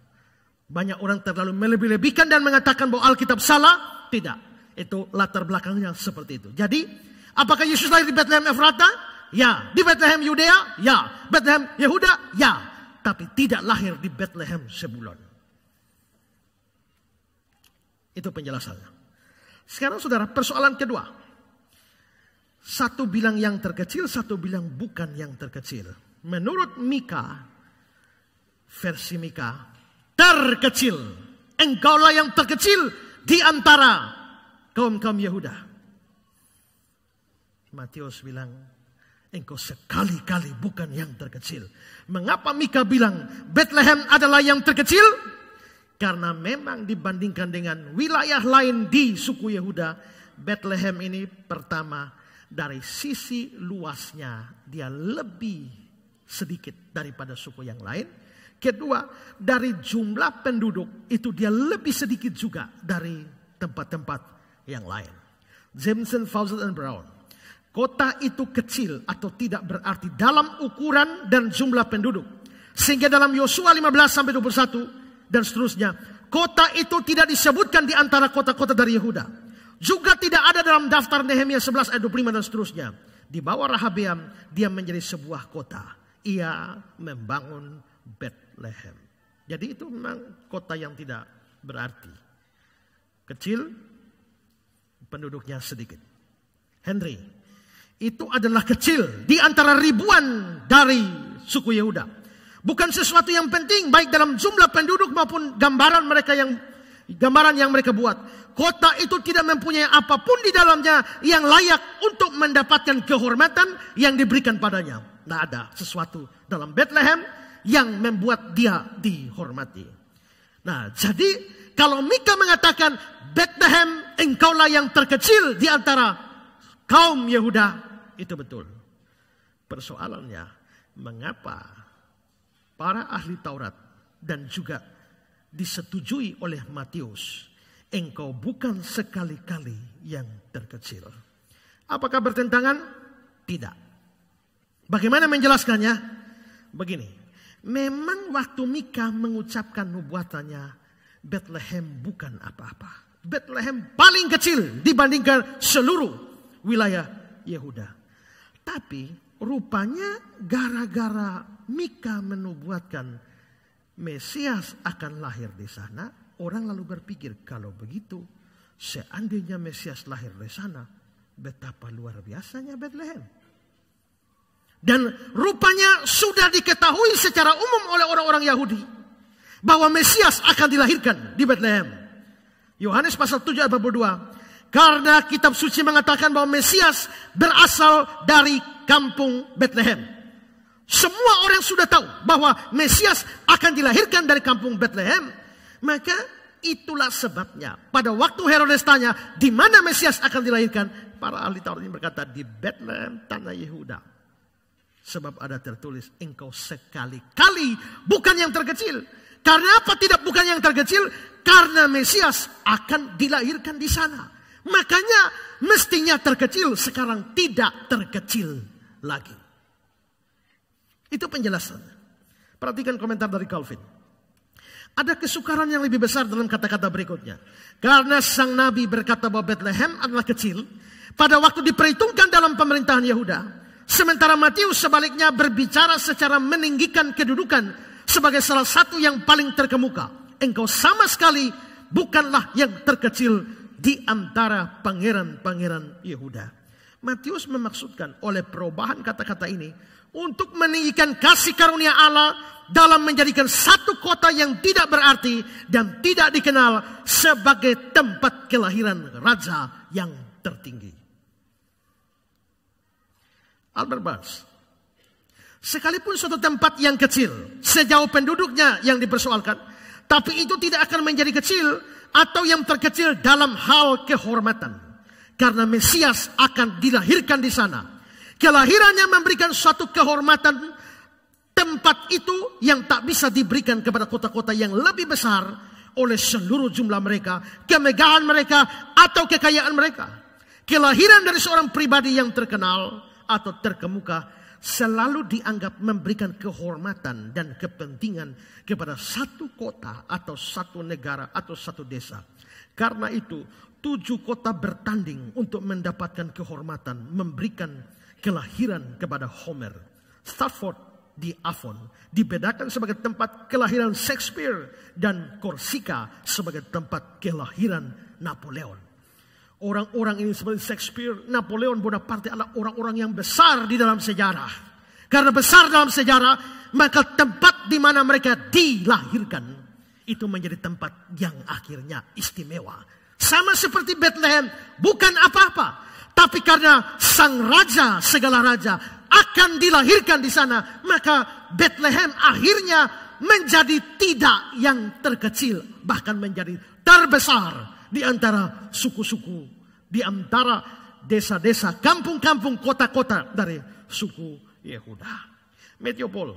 Banyak orang terlalu melebih-lebihkan dan mengatakan bahwa Alkitab salah. Tidak. Itu latar belakangnya seperti itu. Jadi, apakah Yesus lahir di Bethlehem Efrata? Ya. Di Bethlehem Yudea? Ya. Bethlehem Yehuda? Ya. Tapi tidak lahir di Bethlehem Sebulon. Itu penjelasannya. Sekarang saudara, persoalan kedua. Satu bilang yang terkecil, satu bilang bukan yang terkecil. Menurut Mika, versi Mika, terkecil. Engkaulah yang terkecil di antara kaum-kaum Yahuda. Matius bilang, engkau sekali-kali bukan yang terkecil. Mengapa Mika bilang Bethlehem adalah yang terkecil? Karena memang dibandingkan dengan wilayah lain di suku Yehuda, Bethlehem ini pertama dari sisi luasnya dia lebih sedikit daripada suku yang lain. Kedua, dari jumlah penduduk itu dia lebih sedikit juga dari tempat-tempat yang lain. Jameson, Fawcett, dan Brown. Kota itu kecil atau tidak berarti dalam ukuran dan jumlah penduduk. Sehingga dalam Yosua 15 sampai 21 dan seterusnya, kota itu tidak disebutkan di antara kota-kota dari Yehuda. Juga tidak ada dalam daftar Nehemia 11 ayat 25 dan seterusnya. Di bawah Rahabiam, dia menjadi sebuah kota. Ia membangun Bethlehem. Jadi itu memang kota yang tidak berarti. Kecil, penduduknya sedikit. Henry, itu adalah kecil di antara ribuan dari suku Yehuda. Bukan sesuatu yang penting baik dalam jumlah penduduk maupun gambaran mereka yang gambaran yang mereka buat. Kota itu tidak mempunyai apapun di dalamnya yang layak untuk mendapatkan kehormatan yang diberikan padanya. Tidak ada sesuatu dalam Bethlehem yang membuat dia dihormati. Nah, jadi kalau Mika mengatakan, Bethlehem engkaulah yang terkecil di antara kaum Yehuda. Itu betul. Persoalannya, mengapa para ahli Taurat dan juga disetujui oleh Matius, engkau bukan sekali-kali yang terkecil. Apakah bertentangan? Tidak. Bagaimana menjelaskannya? Begini, memang waktu Mika mengucapkan nubuatannya, Bethlehem bukan apa-apa. Bethlehem paling kecil dibandingkan seluruh wilayah Yehuda. Tapi rupanya gara-gara Mika menubuatkan Mesias akan lahir di sana, orang lalu berpikir kalau begitu seandainya Mesias lahir di sana, betapa luar biasanya Bethlehem. Dan rupanya sudah diketahui secara umum oleh orang-orang Yahudi bahwa Mesias akan dilahirkan di Bethlehem. Yohanes pasal 7 ayat 22. Karena kitab suci mengatakan bahwa Mesias berasal dari kampung Bethlehem. Semua orang sudah tahu bahwa Mesias akan dilahirkan dari kampung Bethlehem. Maka itulah sebabnya. Pada waktu Herodes tanya, di mana Mesias akan dilahirkan? Para ahli Taurat ini berkata, di Bethlehem, tanah Yehuda. Sebab ada tertulis, engkau sekali-kali bukan yang terkecil. Karena apa tidak bukan yang terkecil? Karena Mesias akan dilahirkan di sana. Makanya mestinya terkecil sekarang tidak terkecil lagi. Itu penjelasannya. Perhatikan komentar dari Calvin. Ada kesukaran yang lebih besar dalam kata-kata berikutnya. Karena sang nabi berkata bahwa Bethlehem adalah kecil. Pada waktu diperhitungkan dalam pemerintahan Yehuda. Sementara Matius sebaliknya berbicara secara meninggikan kedudukan sebagai salah satu yang paling terkemuka. Engkau sama sekali bukanlah yang terkecil di antara pangeran-pangeran Yehuda. Matius memaksudkan oleh perubahan kata-kata ini untuk meninggikan kasih karunia Allah dalam menjadikan satu kota yang tidak berarti dan tidak dikenal sebagai tempat kelahiran raja yang tertinggi. Albert Barnes Sekalipun suatu tempat yang kecil, sejauh penduduknya yang dipersoalkan, tapi itu tidak akan menjadi kecil atau yang terkecil dalam hal kehormatan. Karena Mesias akan dilahirkan di sana. Kelahirannya memberikan suatu kehormatan tempat itu yang tak bisa diberikan kepada kota-kota yang lebih besar oleh seluruh jumlah mereka, kemegahan mereka, atau kekayaan mereka. Kelahiran dari seorang pribadi yang terkenal atau terkemuka selalu dianggap memberikan kehormatan dan kepentingan kepada satu kota atau satu negara atau satu desa. Karena itu, tujuh kota bertanding untuk mendapatkan kehormatan, memberikan kelahiran kepada Homer. Stafford di Avon dibedakan sebagai tempat kelahiran Shakespeare dan Korsika sebagai tempat kelahiran Napoleon. Orang-orang ini seperti Shakespeare, Napoleon Bonaparte adalah orang-orang yang besar di dalam sejarah. Karena besar dalam sejarah, maka tempat di mana mereka dilahirkan itu menjadi tempat yang akhirnya istimewa. Sama seperti Bethlehem, bukan apa-apa, tapi karena sang raja segala raja akan dilahirkan di sana, maka Bethlehem akhirnya menjadi tidak yang terkecil, bahkan menjadi terbesar di antara suku-suku, di antara desa-desa, kampung-kampung, kota-kota dari suku Yehuda. metiopol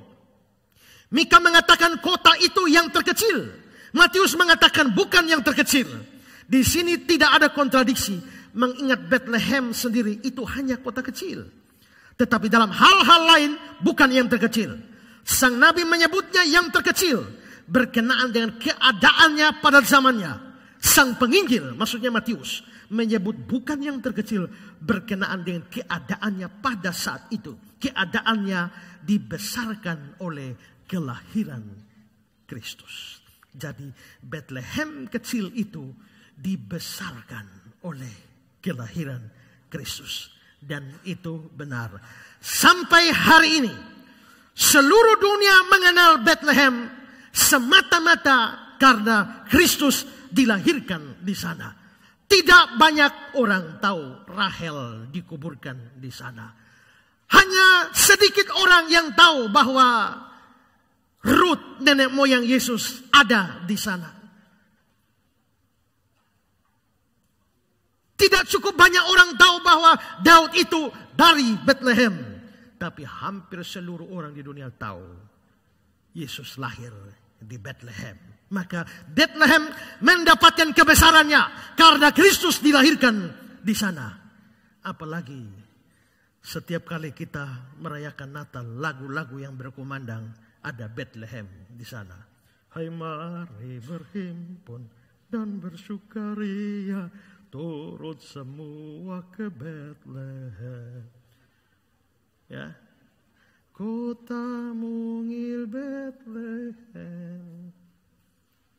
Mika mengatakan kota itu yang terkecil. Matius mengatakan bukan yang terkecil. Di sini tidak ada kontradiksi. Mengingat Bethlehem sendiri itu hanya kota kecil. Tetapi dalam hal-hal lain bukan yang terkecil. Sang Nabi menyebutnya yang terkecil berkenaan dengan keadaannya pada zamannya sang penginjil, maksudnya Matius, menyebut bukan yang terkecil berkenaan dengan keadaannya pada saat itu. Keadaannya dibesarkan oleh kelahiran Kristus. Jadi Bethlehem kecil itu dibesarkan oleh kelahiran Kristus. Dan itu benar. Sampai hari ini seluruh dunia mengenal Bethlehem semata-mata karena Kristus dilahirkan di sana. Tidak banyak orang tahu Rahel dikuburkan di sana. Hanya sedikit orang yang tahu bahwa Ruth nenek moyang Yesus ada di sana. Tidak cukup banyak orang tahu bahwa Daud itu dari Bethlehem. Tapi hampir seluruh orang di dunia tahu Yesus lahir di Bethlehem. Maka Bethlehem mendapatkan kebesarannya karena Kristus dilahirkan di sana. Apalagi setiap kali kita merayakan Natal, lagu-lagu yang berkumandang ada Bethlehem di sana. Hai mari berhimpun dan bersukaria turut semua ke Bethlehem. Ya. Kota mungil Bethlehem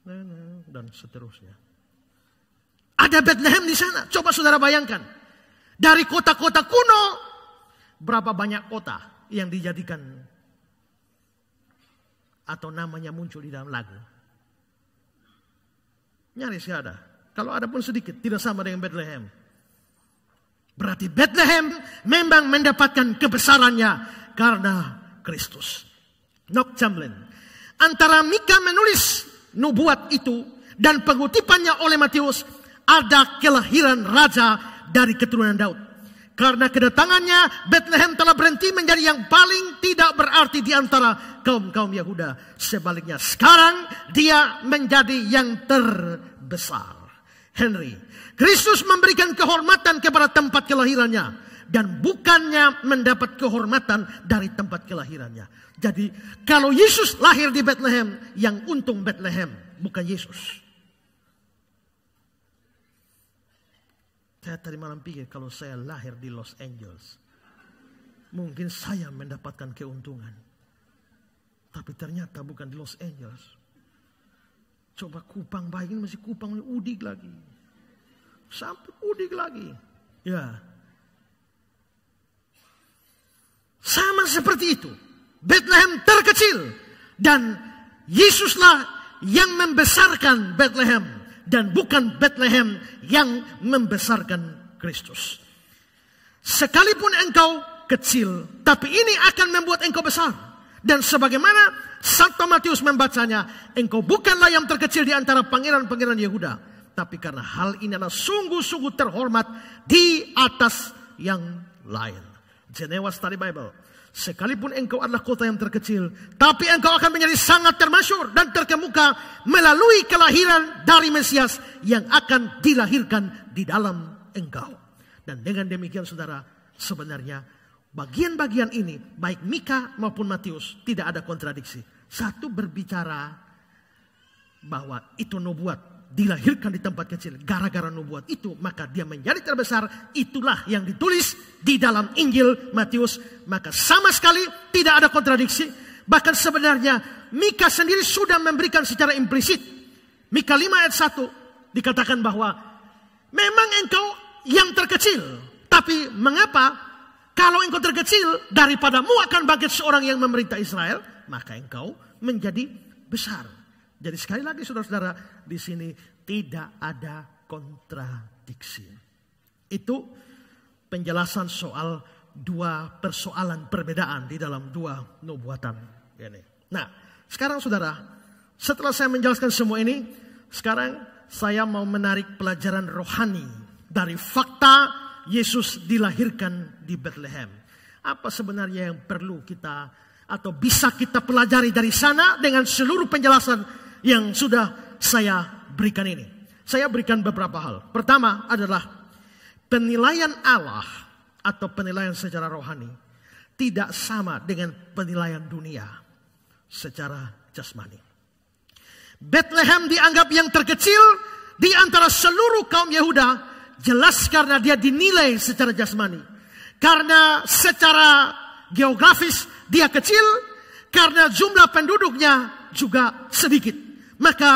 Nah, nah, nah. dan seterusnya. Ada Bethlehem di sana. Coba saudara bayangkan. Dari kota-kota kuno, berapa banyak kota yang dijadikan atau namanya muncul di dalam lagu. Nyaris gak ada. Kalau ada pun sedikit, tidak sama dengan Bethlehem. Berarti Bethlehem memang mendapatkan kebesarannya karena Kristus. Nock Chamberlain. Antara Mika menulis nubuat itu dan pengutipannya oleh Matius ada kelahiran raja dari keturunan Daud. Karena kedatangannya Bethlehem telah berhenti menjadi yang paling tidak berarti di antara kaum-kaum Yahuda. Sebaliknya sekarang dia menjadi yang terbesar. Henry, Kristus memberikan kehormatan kepada tempat kelahirannya dan bukannya mendapat kehormatan dari tempat kelahirannya. Jadi kalau Yesus lahir di Bethlehem, yang untung Bethlehem bukan Yesus. Saya tadi malam pikir kalau saya lahir di Los Angeles, mungkin saya mendapatkan keuntungan. Tapi ternyata bukan di Los Angeles. Coba Kupang bayangin masih Kupang udik lagi. Sampai udik lagi. Ya, Sama seperti itu. Bethlehem terkecil. Dan Yesuslah yang membesarkan Bethlehem. Dan bukan Bethlehem yang membesarkan Kristus. Sekalipun engkau kecil, tapi ini akan membuat engkau besar. Dan sebagaimana Santo Matius membacanya, engkau bukanlah yang terkecil di antara pangeran-pangeran Yehuda. Tapi karena hal ini adalah sungguh-sungguh terhormat di atas yang lain. Jenewa Study Bible. Sekalipun engkau adalah kota yang terkecil, tapi engkau akan menjadi sangat termasyur dan terkemuka melalui kelahiran dari Mesias yang akan dilahirkan di dalam engkau. Dan dengan demikian saudara, sebenarnya bagian-bagian ini, baik Mika maupun Matius, tidak ada kontradiksi. Satu berbicara bahwa itu nubuat, dilahirkan di tempat kecil. Gara-gara nubuat itu, maka dia menjadi terbesar. Itulah yang ditulis di dalam Injil Matius. Maka sama sekali tidak ada kontradiksi. Bahkan sebenarnya Mika sendiri sudah memberikan secara implisit. Mika 5 ayat 1 dikatakan bahwa memang engkau yang terkecil. Tapi mengapa kalau engkau terkecil daripadamu akan bangkit seorang yang memerintah Israel, maka engkau menjadi besar. Jadi sekali lagi saudara-saudara, di sini tidak ada kontradiksi. Itu penjelasan soal dua persoalan perbedaan di dalam dua nubuatan ini. Nah, sekarang saudara, setelah saya menjelaskan semua ini, sekarang saya mau menarik pelajaran rohani dari fakta Yesus dilahirkan di Bethlehem. Apa sebenarnya yang perlu kita atau bisa kita pelajari dari sana dengan seluruh penjelasan yang sudah saya berikan ini. Saya berikan beberapa hal. Pertama adalah penilaian Allah atau penilaian secara rohani tidak sama dengan penilaian dunia secara jasmani. Bethlehem dianggap yang terkecil di antara seluruh kaum Yehuda jelas karena dia dinilai secara jasmani. Karena secara geografis dia kecil, karena jumlah penduduknya juga sedikit maka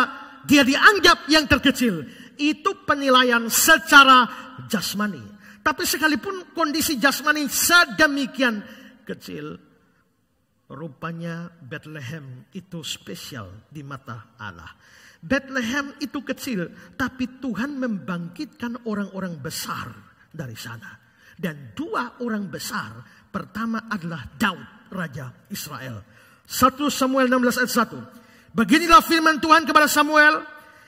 dia dianggap yang terkecil. Itu penilaian secara jasmani. Tapi sekalipun kondisi jasmani sedemikian kecil, rupanya Bethlehem itu spesial di mata Allah. Bethlehem itu kecil, tapi Tuhan membangkitkan orang-orang besar dari sana. Dan dua orang besar, pertama adalah Daud, Raja Israel. 1 Samuel 16 ayat 1. Beginilah firman Tuhan kepada Samuel,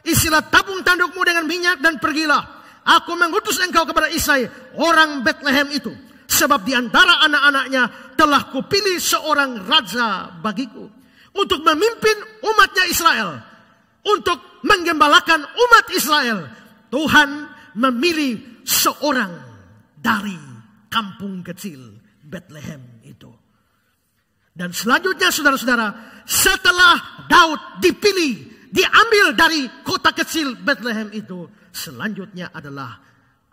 isilah tabung tandukmu dengan minyak dan pergilah. Aku mengutus engkau kepada Isai, orang Bethlehem itu. Sebab di antara anak-anaknya telah kupilih seorang raja bagiku. Untuk memimpin umatnya Israel. Untuk menggembalakan umat Israel. Tuhan memilih seorang dari kampung kecil Bethlehem. Dan selanjutnya saudara-saudara, setelah Daud dipilih, diambil dari kota kecil Bethlehem itu, selanjutnya adalah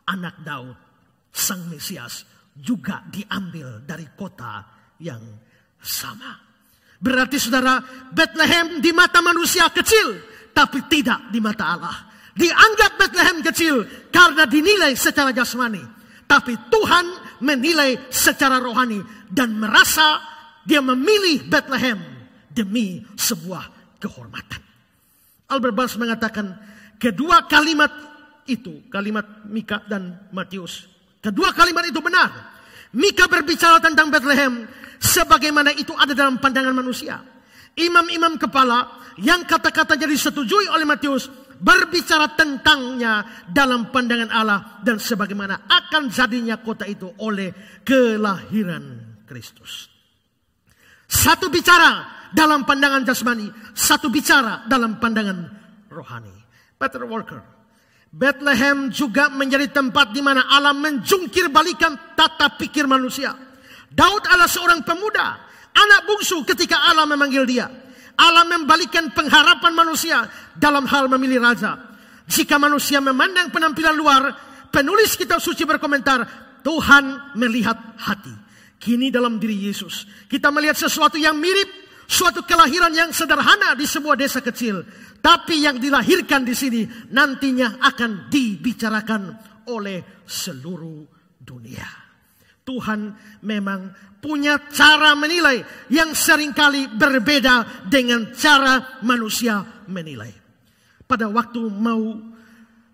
anak Daud, sang Mesias, juga diambil dari kota yang sama. Berarti saudara, Bethlehem di mata manusia kecil, tapi tidak di mata Allah. Dianggap Bethlehem kecil karena dinilai secara jasmani. Tapi Tuhan menilai secara rohani dan merasa dia memilih Bethlehem demi sebuah kehormatan. Albert Barnes mengatakan kedua kalimat itu, kalimat Mika dan Matius. Kedua kalimat itu benar. Mika berbicara tentang Bethlehem sebagaimana itu ada dalam pandangan manusia. Imam-imam kepala yang kata kata jadi disetujui oleh Matius berbicara tentangnya dalam pandangan Allah dan sebagaimana akan jadinya kota itu oleh kelahiran Kristus. Satu bicara dalam pandangan jasmani, satu bicara dalam pandangan rohani. Peter Walker, Bethlehem juga menjadi tempat di mana Allah menjungkir balikan tata pikir manusia. Daud adalah seorang pemuda, anak bungsu ketika Allah memanggil dia. Allah membalikan pengharapan manusia dalam hal memilih raja. Jika manusia memandang penampilan luar, penulis kitab suci berkomentar, Tuhan melihat hati kini dalam diri Yesus. Kita melihat sesuatu yang mirip, suatu kelahiran yang sederhana di sebuah desa kecil. Tapi yang dilahirkan di sini nantinya akan dibicarakan oleh seluruh dunia. Tuhan memang punya cara menilai yang seringkali berbeda dengan cara manusia menilai. Pada waktu mau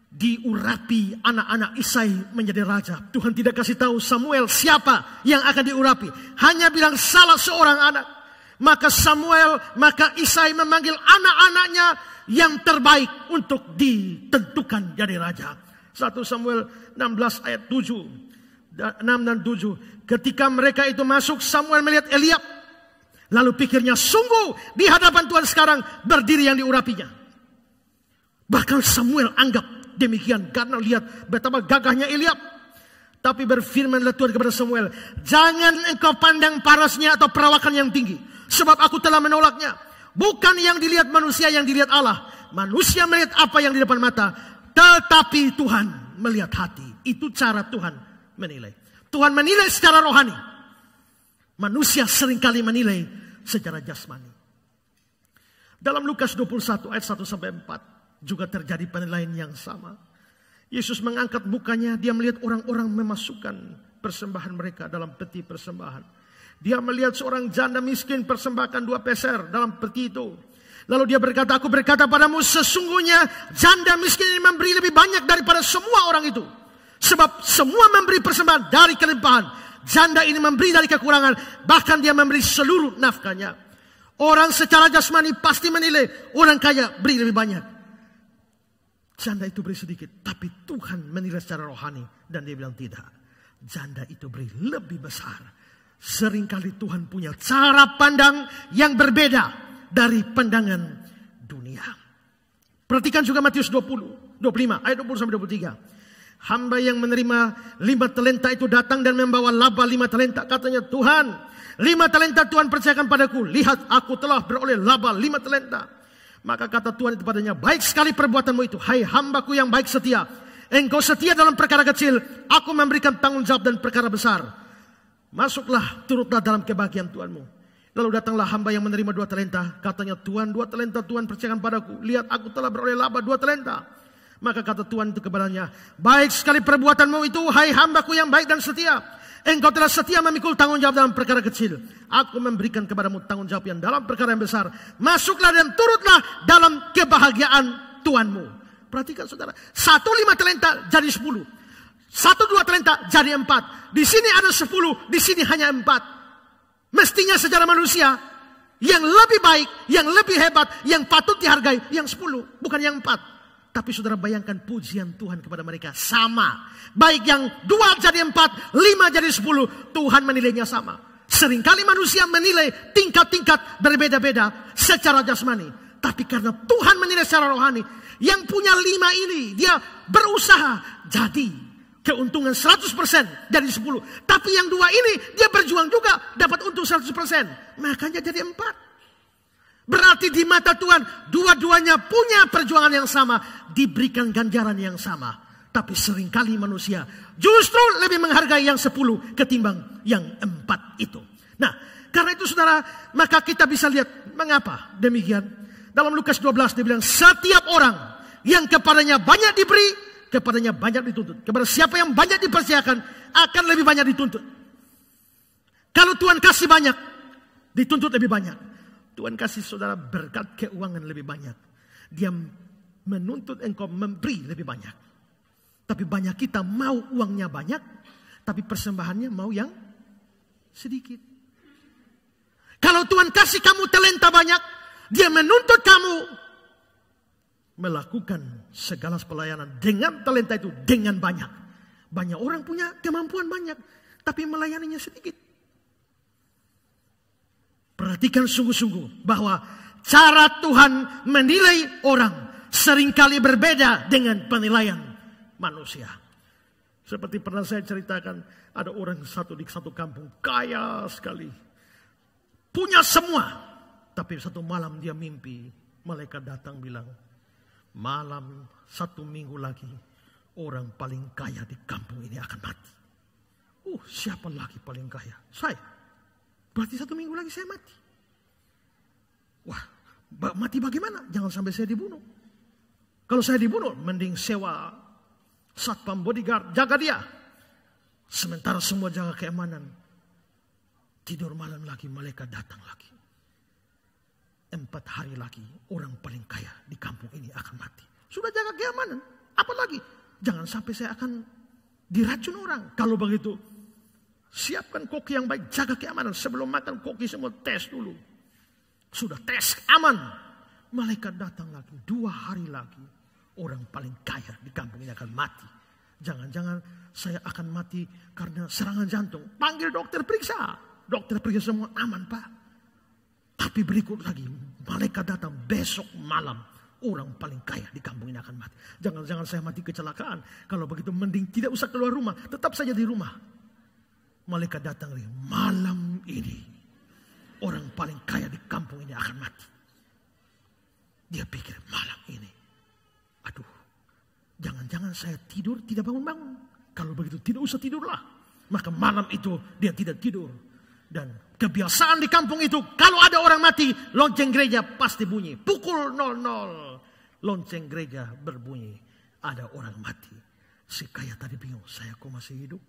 diurapi anak-anak Isai menjadi raja. Tuhan tidak kasih tahu Samuel siapa yang akan diurapi. Hanya bilang salah seorang anak. Maka Samuel, maka Isai memanggil anak-anaknya yang terbaik untuk ditentukan jadi raja. 1 Samuel 16 ayat 7. 6 dan 7. Ketika mereka itu masuk, Samuel melihat Eliab. Lalu pikirnya, sungguh di hadapan Tuhan sekarang berdiri yang diurapinya. Bahkan Samuel anggap demikian karena lihat betapa gagahnya Eliab. Tapi berfirmanlah Tuhan kepada Samuel, jangan engkau pandang parasnya atau perawakan yang tinggi, sebab aku telah menolaknya. Bukan yang dilihat manusia yang dilihat Allah. Manusia melihat apa yang di depan mata, tetapi Tuhan melihat hati. Itu cara Tuhan menilai. Tuhan menilai secara rohani. Manusia seringkali menilai secara jasmani. Dalam Lukas 21 ayat 1 sampai 4 juga terjadi penilaian yang sama. Yesus mengangkat mukanya, dia melihat orang-orang memasukkan persembahan mereka dalam peti persembahan. Dia melihat seorang janda miskin persembahkan dua peser dalam peti itu. Lalu dia berkata, aku berkata padamu sesungguhnya janda miskin ini memberi lebih banyak daripada semua orang itu. Sebab semua memberi persembahan dari kelimpahan. Janda ini memberi dari kekurangan. Bahkan dia memberi seluruh nafkahnya. Orang secara jasmani pasti menilai orang kaya beri lebih banyak. Janda itu beri sedikit, tapi Tuhan menilai secara rohani dan dia bilang tidak. Janda itu beri lebih besar. Seringkali Tuhan punya cara pandang yang berbeda dari pandangan dunia. Perhatikan juga Matius 20, 25, ayat 20 sampai 23. Hamba yang menerima lima talenta itu datang dan membawa laba lima talenta. Katanya, Tuhan, lima talenta Tuhan percayakan padaku. Lihat, aku telah beroleh laba lima talenta. Maka kata Tuhan itu padanya, baik sekali perbuatanmu itu. Hai hambaku yang baik setia. Engkau setia dalam perkara kecil. Aku memberikan tanggung jawab dan perkara besar. Masuklah, turutlah dalam kebahagiaan Tuhanmu. Lalu datanglah hamba yang menerima dua talenta. Katanya, Tuhan dua talenta Tuhan percayakan padaku. Lihat aku telah beroleh laba dua talenta. Maka kata Tuhan itu kepadanya, baik sekali perbuatanmu itu, hai hambaku yang baik dan setia. Engkau telah setia memikul tanggung jawab dalam perkara kecil. Aku memberikan kepadamu tanggung jawab yang dalam perkara yang besar. Masuklah dan turutlah dalam kebahagiaan Tuhanmu. Perhatikan saudara. Satu lima talenta jadi sepuluh. Satu dua talenta jadi empat. Di sini ada sepuluh, di sini hanya empat. Mestinya secara manusia yang lebih baik, yang lebih hebat, yang patut dihargai, yang sepuluh, bukan yang empat. Tapi saudara bayangkan pujian Tuhan kepada mereka sama. Baik yang dua jadi empat, lima jadi sepuluh. Tuhan menilainya sama. Seringkali manusia menilai tingkat-tingkat berbeda-beda secara jasmani. Tapi karena Tuhan menilai secara rohani. Yang punya lima ini, dia berusaha jadi keuntungan 100% dari 10. Tapi yang dua ini dia berjuang juga dapat untung 100%. Makanya jadi empat. Berarti di mata Tuhan, dua-duanya punya perjuangan yang sama, diberikan ganjaran yang sama. Tapi seringkali manusia justru lebih menghargai yang sepuluh ketimbang yang empat itu. Nah, karena itu saudara, maka kita bisa lihat mengapa demikian. Dalam Lukas 12 dia bilang, setiap orang yang kepadanya banyak diberi, kepadanya banyak dituntut. Kepada siapa yang banyak dipersiakan, akan lebih banyak dituntut. Kalau Tuhan kasih banyak, dituntut lebih banyak. Tuhan kasih saudara berkat keuangan lebih banyak. Dia menuntut engkau memberi lebih banyak. Tapi banyak kita mau uangnya banyak, tapi persembahannya mau yang sedikit. Kalau Tuhan kasih kamu talenta banyak, dia menuntut kamu melakukan segala pelayanan dengan talenta itu dengan banyak. Banyak orang punya kemampuan banyak, tapi melayaninya sedikit. Perhatikan sungguh-sungguh bahwa cara Tuhan menilai orang seringkali berbeda dengan penilaian manusia. Seperti pernah saya ceritakan, ada orang satu di satu kampung kaya sekali. Punya semua. Tapi satu malam dia mimpi, malaikat datang bilang, malam satu minggu lagi orang paling kaya di kampung ini akan mati. Uh, siapa lagi paling kaya? Saya. Berarti satu minggu lagi saya mati. Wah, mati bagaimana? Jangan sampai saya dibunuh. Kalau saya dibunuh, mending sewa satpam bodyguard, jaga dia. Sementara semua jaga keamanan. Tidur malam lagi, malaikat datang lagi. Empat hari lagi, orang paling kaya di kampung ini akan mati. Sudah jaga keamanan. Apalagi, jangan sampai saya akan diracun orang. Kalau begitu, Siapkan koki yang baik, jaga keamanan. Sebelum makan koki semua tes dulu. Sudah tes, aman. Malaikat datang lagi, dua hari lagi. Orang paling kaya di kampung ini akan mati. Jangan-jangan saya akan mati karena serangan jantung. Panggil dokter periksa. Dokter periksa semua aman pak. Tapi berikut lagi, malaikat datang besok malam orang paling kaya di kampung ini akan mati. Jangan-jangan saya mati kecelakaan. Kalau begitu mending tidak usah keluar rumah, tetap saja di rumah. Malaikat datang dari malam ini. Orang paling kaya di kampung ini akan mati. Dia pikir malam ini. Aduh, jangan-jangan saya tidur tidak bangun-bangun. Kalau begitu tidak usah tidurlah. Maka malam itu dia tidak tidur. Dan kebiasaan di kampung itu kalau ada orang mati lonceng gereja pasti bunyi. Pukul 00 lonceng gereja berbunyi. Ada orang mati. Si kaya tadi bingung, saya kok masih hidup?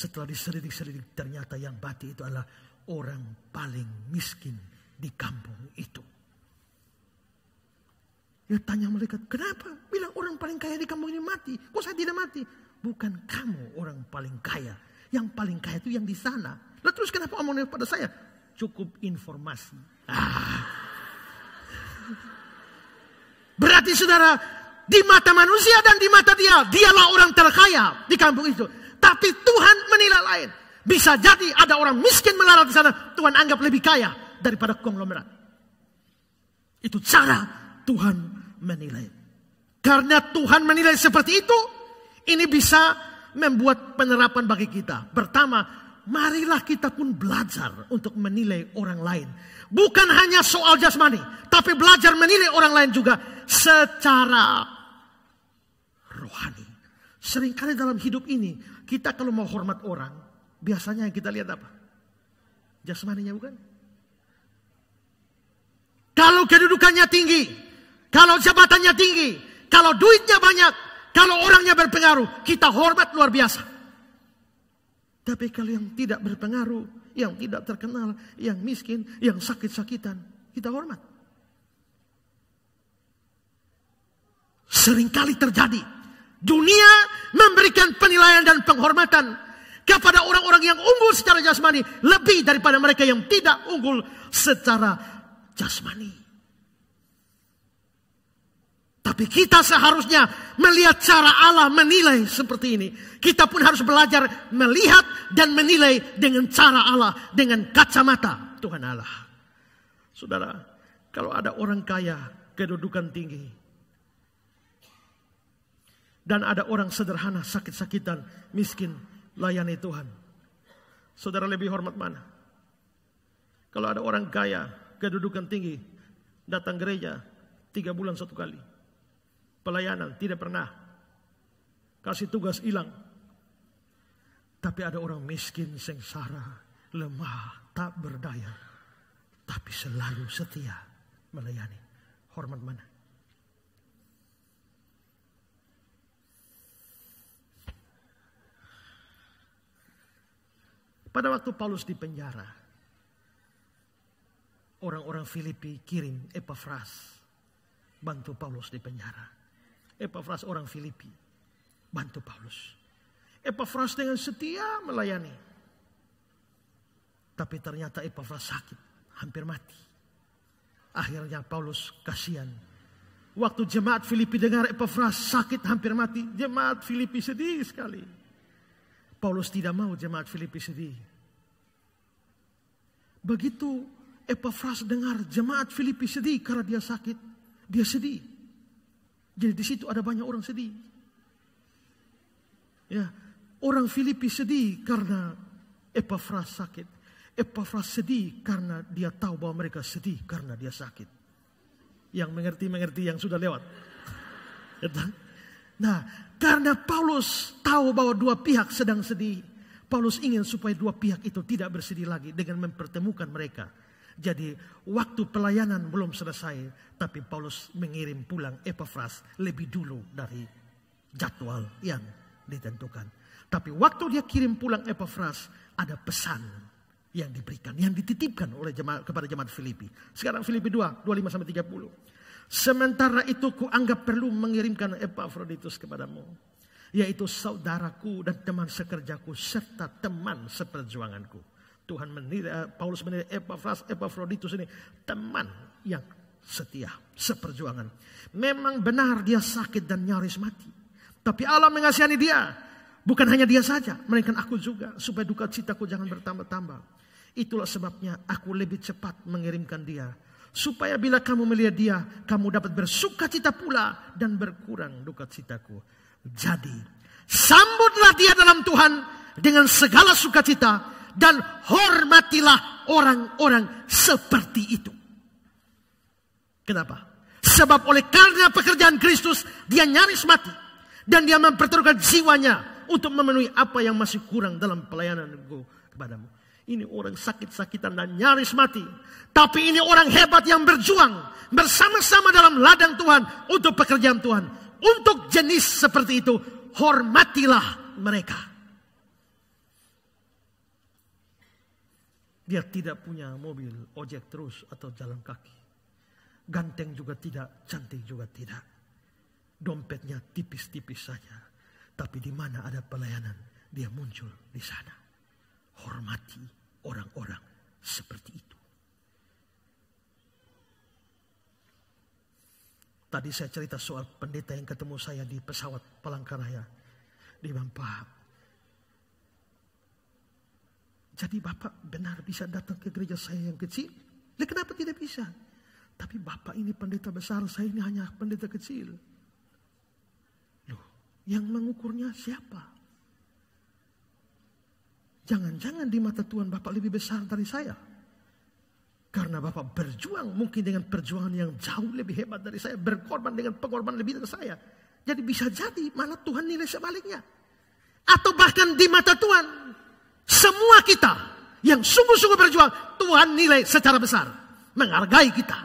Setelah diselidik-selidik ternyata yang mati itu adalah orang paling miskin di kampung itu. Dia tanya mereka kenapa bilang orang paling kaya di kampung ini mati? Kok saya tidak mati? Bukan kamu orang paling kaya. Yang paling kaya itu yang di sana. Lalu terus kenapa omongnya pada saya? Cukup informasi. Ah. Berarti saudara, di mata manusia dan di mata dia, dialah orang terkaya di kampung itu. Tapi Tuhan menilai lain. Bisa jadi ada orang miskin melarat di sana, Tuhan anggap lebih kaya daripada konglomerat. Itu cara Tuhan menilai. Karena Tuhan menilai seperti itu, ini bisa membuat penerapan bagi kita. Pertama, marilah kita pun belajar untuk menilai orang lain. Bukan hanya soal jasmani, tapi belajar menilai orang lain juga secara rohani. Seringkali dalam hidup ini kita kalau mau hormat orang, biasanya yang kita lihat apa? Jasmaninya bukan? Kalau kedudukannya tinggi, kalau jabatannya tinggi, kalau duitnya banyak, kalau orangnya berpengaruh, kita hormat luar biasa. Tapi kalau yang tidak berpengaruh, yang tidak terkenal, yang miskin, yang sakit-sakitan, kita hormat. Seringkali terjadi Dunia memberikan penilaian dan penghormatan kepada orang-orang yang unggul secara jasmani lebih daripada mereka yang tidak unggul secara jasmani. Tapi kita seharusnya melihat cara Allah menilai seperti ini. Kita pun harus belajar melihat dan menilai dengan cara Allah, dengan kacamata Tuhan Allah. Saudara, kalau ada orang kaya, kedudukan tinggi, dan ada orang sederhana, sakit-sakitan, miskin, layani Tuhan. Saudara lebih hormat mana? Kalau ada orang kaya, kedudukan tinggi, datang gereja tiga bulan satu kali. Pelayanan tidak pernah. Kasih tugas hilang. Tapi ada orang miskin, sengsara, lemah, tak berdaya. Tapi selalu setia melayani. Hormat mana? Pada waktu Paulus di penjara, orang-orang Filipi kirim Epafras bantu Paulus di penjara. Epafras orang Filipi bantu Paulus. Epafras dengan setia melayani. Tapi ternyata Epafras sakit, hampir mati. Akhirnya Paulus kasihan. Waktu jemaat Filipi dengar Epafras sakit hampir mati, jemaat Filipi sedih sekali. Paulus tidak mau jemaat Filipi sedih. Begitu Epafras dengar jemaat Filipi sedih karena dia sakit, dia sedih. Jadi di situ ada banyak orang sedih. Ya, orang Filipi sedih karena Epafras sakit. Epafras sedih karena dia tahu bahwa mereka sedih karena dia sakit. Yang mengerti mengerti yang sudah lewat. Nah, karena Paulus tahu bahwa dua pihak sedang sedih, Paulus ingin supaya dua pihak itu tidak bersedih lagi dengan mempertemukan mereka. Jadi waktu pelayanan belum selesai, tapi Paulus mengirim pulang Epaphras lebih dulu dari jadwal yang ditentukan. Tapi waktu dia kirim pulang Epaphras, ada pesan yang diberikan, yang dititipkan oleh jemaat, kepada jemaat Filipi. Sekarang Filipi 2, 25 30. Sementara itu ku anggap perlu mengirimkan Epafroditus kepadamu. Yaitu saudaraku dan teman sekerjaku serta teman seperjuanganku. Tuhan menilai, eh, Paulus menilai Epafras, Epafroditus ini teman yang setia, seperjuangan. Memang benar dia sakit dan nyaris mati. Tapi Allah mengasihani dia. Bukan hanya dia saja, melainkan aku juga. Supaya duka citaku jangan bertambah-tambah. Itulah sebabnya aku lebih cepat mengirimkan dia supaya bila kamu melihat dia, kamu dapat bersuka cita pula dan berkurang duka citaku. Jadi, sambutlah dia dalam Tuhan dengan segala sukacita dan hormatilah orang-orang seperti itu. Kenapa? Sebab oleh karena pekerjaan Kristus, dia nyaris mati. Dan dia mempertaruhkan jiwanya untuk memenuhi apa yang masih kurang dalam pelayananku kepadamu. Ini orang sakit-sakitan dan nyaris mati. Tapi ini orang hebat yang berjuang bersama-sama dalam ladang Tuhan untuk pekerjaan Tuhan. Untuk jenis seperti itu, hormatilah mereka. Dia tidak punya mobil, ojek terus atau jalan kaki. Ganteng juga tidak, cantik juga tidak. Dompetnya tipis-tipis saja. Tapi di mana ada pelayanan, dia muncul di sana. Hormati orang-orang seperti itu. Tadi saya cerita soal pendeta yang ketemu saya di pesawat Palangkaraya di Mampah. Jadi Bapak benar bisa datang ke gereja saya yang kecil? Lah kenapa tidak bisa? Tapi Bapak ini pendeta besar, saya ini hanya pendeta kecil. Loh, yang mengukurnya siapa? Jangan-jangan di mata Tuhan Bapak lebih besar dari saya. Karena Bapak berjuang mungkin dengan perjuangan yang jauh lebih hebat dari saya. Berkorban dengan pengorbanan lebih dari saya. Jadi bisa jadi malah Tuhan nilai sebaliknya. Atau bahkan di mata Tuhan. Semua kita yang sungguh-sungguh berjuang. Tuhan nilai secara besar. Menghargai kita.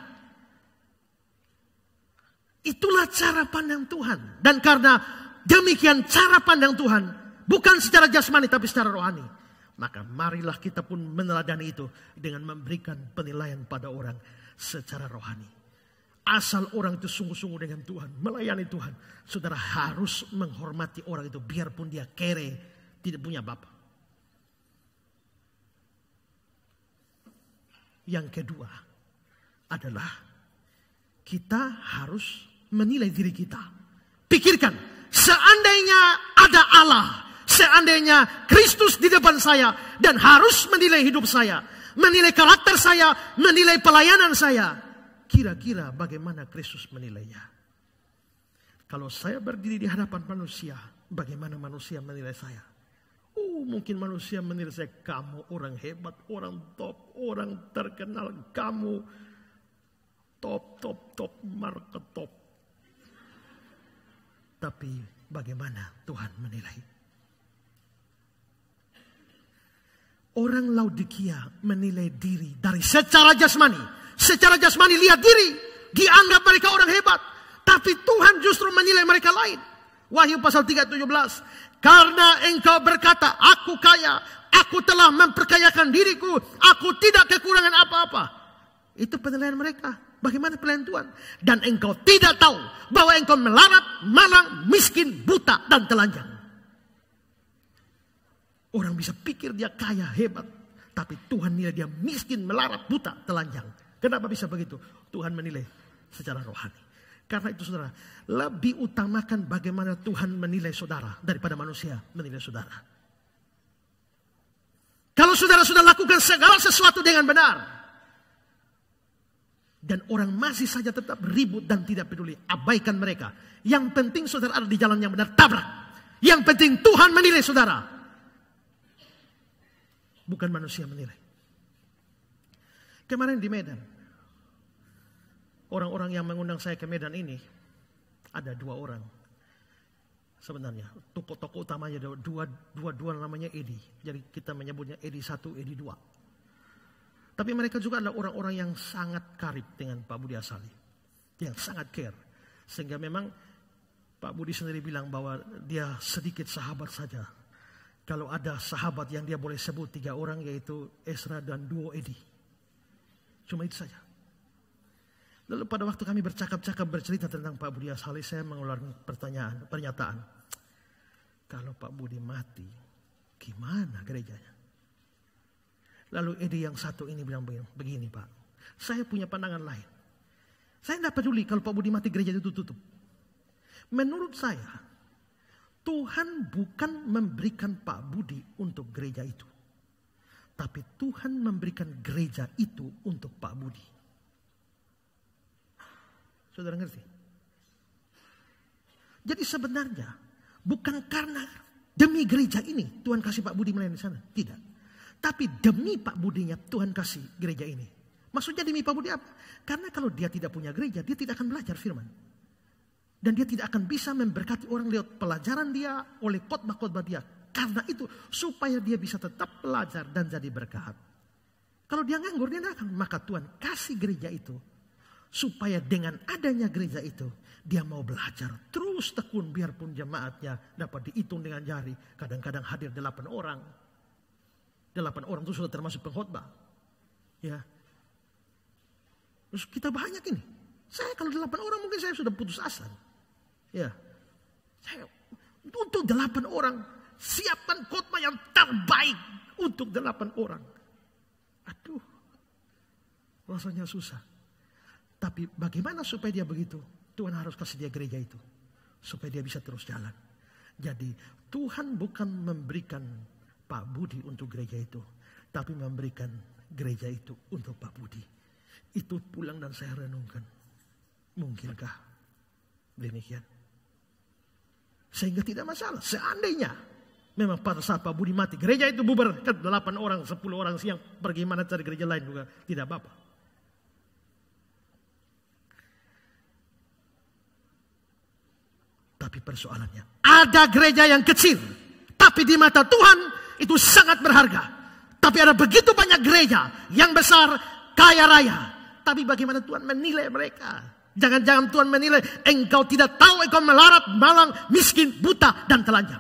Itulah cara pandang Tuhan. Dan karena demikian cara pandang Tuhan. Bukan secara jasmani tapi secara rohani maka marilah kita pun meneladani itu dengan memberikan penilaian pada orang secara rohani. Asal orang itu sungguh-sungguh dengan Tuhan, melayani Tuhan. Saudara harus menghormati orang itu biarpun dia kere, tidak punya bapak. Yang kedua adalah kita harus menilai diri kita. Pikirkan, seandainya ada Allah Seandainya Kristus di depan saya dan harus menilai hidup saya, menilai karakter saya, menilai pelayanan saya. Kira-kira bagaimana Kristus menilainya? Kalau saya berdiri di hadapan manusia, bagaimana manusia menilai saya? Oh, mungkin manusia menilai saya, kamu orang hebat, orang top, orang terkenal, kamu top, top, top, market top. Tapi bagaimana Tuhan menilai Orang Laodikia menilai diri dari secara jasmani. Secara jasmani lihat diri. Dianggap mereka orang hebat. Tapi Tuhan justru menilai mereka lain. Wahyu pasal 317. Karena engkau berkata, aku kaya. Aku telah memperkayakan diriku. Aku tidak kekurangan apa-apa. Itu penilaian mereka. Bagaimana penilaian Tuhan? Dan engkau tidak tahu bahwa engkau melarat, malang, miskin, buta, dan telanjang. Orang bisa pikir dia kaya, hebat. Tapi Tuhan nilai dia miskin, melarat, buta, telanjang. Kenapa bisa begitu? Tuhan menilai secara rohani. Karena itu saudara, lebih utamakan bagaimana Tuhan menilai saudara daripada manusia menilai saudara. Kalau saudara sudah lakukan segala sesuatu dengan benar. Dan orang masih saja tetap ribut dan tidak peduli. Abaikan mereka. Yang penting saudara ada di jalan yang benar. Tabrak. Yang penting Tuhan menilai saudara bukan manusia menilai. Kemarin di Medan, orang-orang yang mengundang saya ke Medan ini, ada dua orang. Sebenarnya, toko-toko utamanya ada dua, dua, dua namanya Edi. Jadi kita menyebutnya Edi satu, Edi dua. Tapi mereka juga adalah orang-orang yang sangat karib dengan Pak Budi Asali. Yang sangat care. Sehingga memang Pak Budi sendiri bilang bahwa dia sedikit sahabat saja kalau ada sahabat yang dia boleh sebut tiga orang yaitu Esra dan duo Edi. Cuma itu saja. Lalu pada waktu kami bercakap-cakap bercerita tentang Pak Budi Asali, saya mengeluarkan pertanyaan, pernyataan. Kalau Pak Budi mati, gimana gerejanya? Lalu Edi yang satu ini bilang begini, begini Pak, saya punya pandangan lain. Saya tidak peduli kalau Pak Budi mati gereja itu tutup. Menurut saya, Tuhan bukan memberikan Pak Budi untuk gereja itu. Tapi Tuhan memberikan gereja itu untuk Pak Budi. Saudara ngerti? Jadi sebenarnya bukan karena demi gereja ini Tuhan kasih Pak Budi melayani di sana. Tidak. Tapi demi Pak Budinya Tuhan kasih gereja ini. Maksudnya demi Pak Budi apa? Karena kalau dia tidak punya gereja, dia tidak akan belajar firman. Dan dia tidak akan bisa memberkati orang lewat pelajaran dia oleh khotbah-khotbah dia. Karena itu supaya dia bisa tetap belajar dan jadi berkat. Kalau dia nganggur dia akan. Maka Tuhan kasih gereja itu. Supaya dengan adanya gereja itu. Dia mau belajar terus tekun biarpun jemaatnya dapat dihitung dengan jari. Kadang-kadang hadir delapan orang. Delapan orang itu sudah termasuk pengkhotbah. Ya. Terus kita banyak ini. Saya kalau delapan orang mungkin saya sudah putus asa. Ya. Saya, untuk delapan orang, siapkan khotbah yang terbaik untuk delapan orang. Aduh, rasanya susah. Tapi bagaimana supaya dia begitu? Tuhan harus kasih dia gereja itu. Supaya dia bisa terus jalan. Jadi Tuhan bukan memberikan Pak Budi untuk gereja itu. Tapi memberikan gereja itu untuk Pak Budi. Itu pulang dan saya renungkan. Mungkinkah demikian? Sehingga tidak masalah. Seandainya memang pada saat Pak Budi mati, gereja itu bubar. Kan 8 orang, 10 orang siang bagaimana cari gereja lain juga. Tidak apa-apa. Tapi persoalannya, ada gereja yang kecil. Tapi di mata Tuhan itu sangat berharga. Tapi ada begitu banyak gereja yang besar, kaya raya. Tapi bagaimana Tuhan menilai mereka? Jangan-jangan Tuhan menilai engkau tidak tahu engkau melarat, malang, miskin, buta, dan telanjang.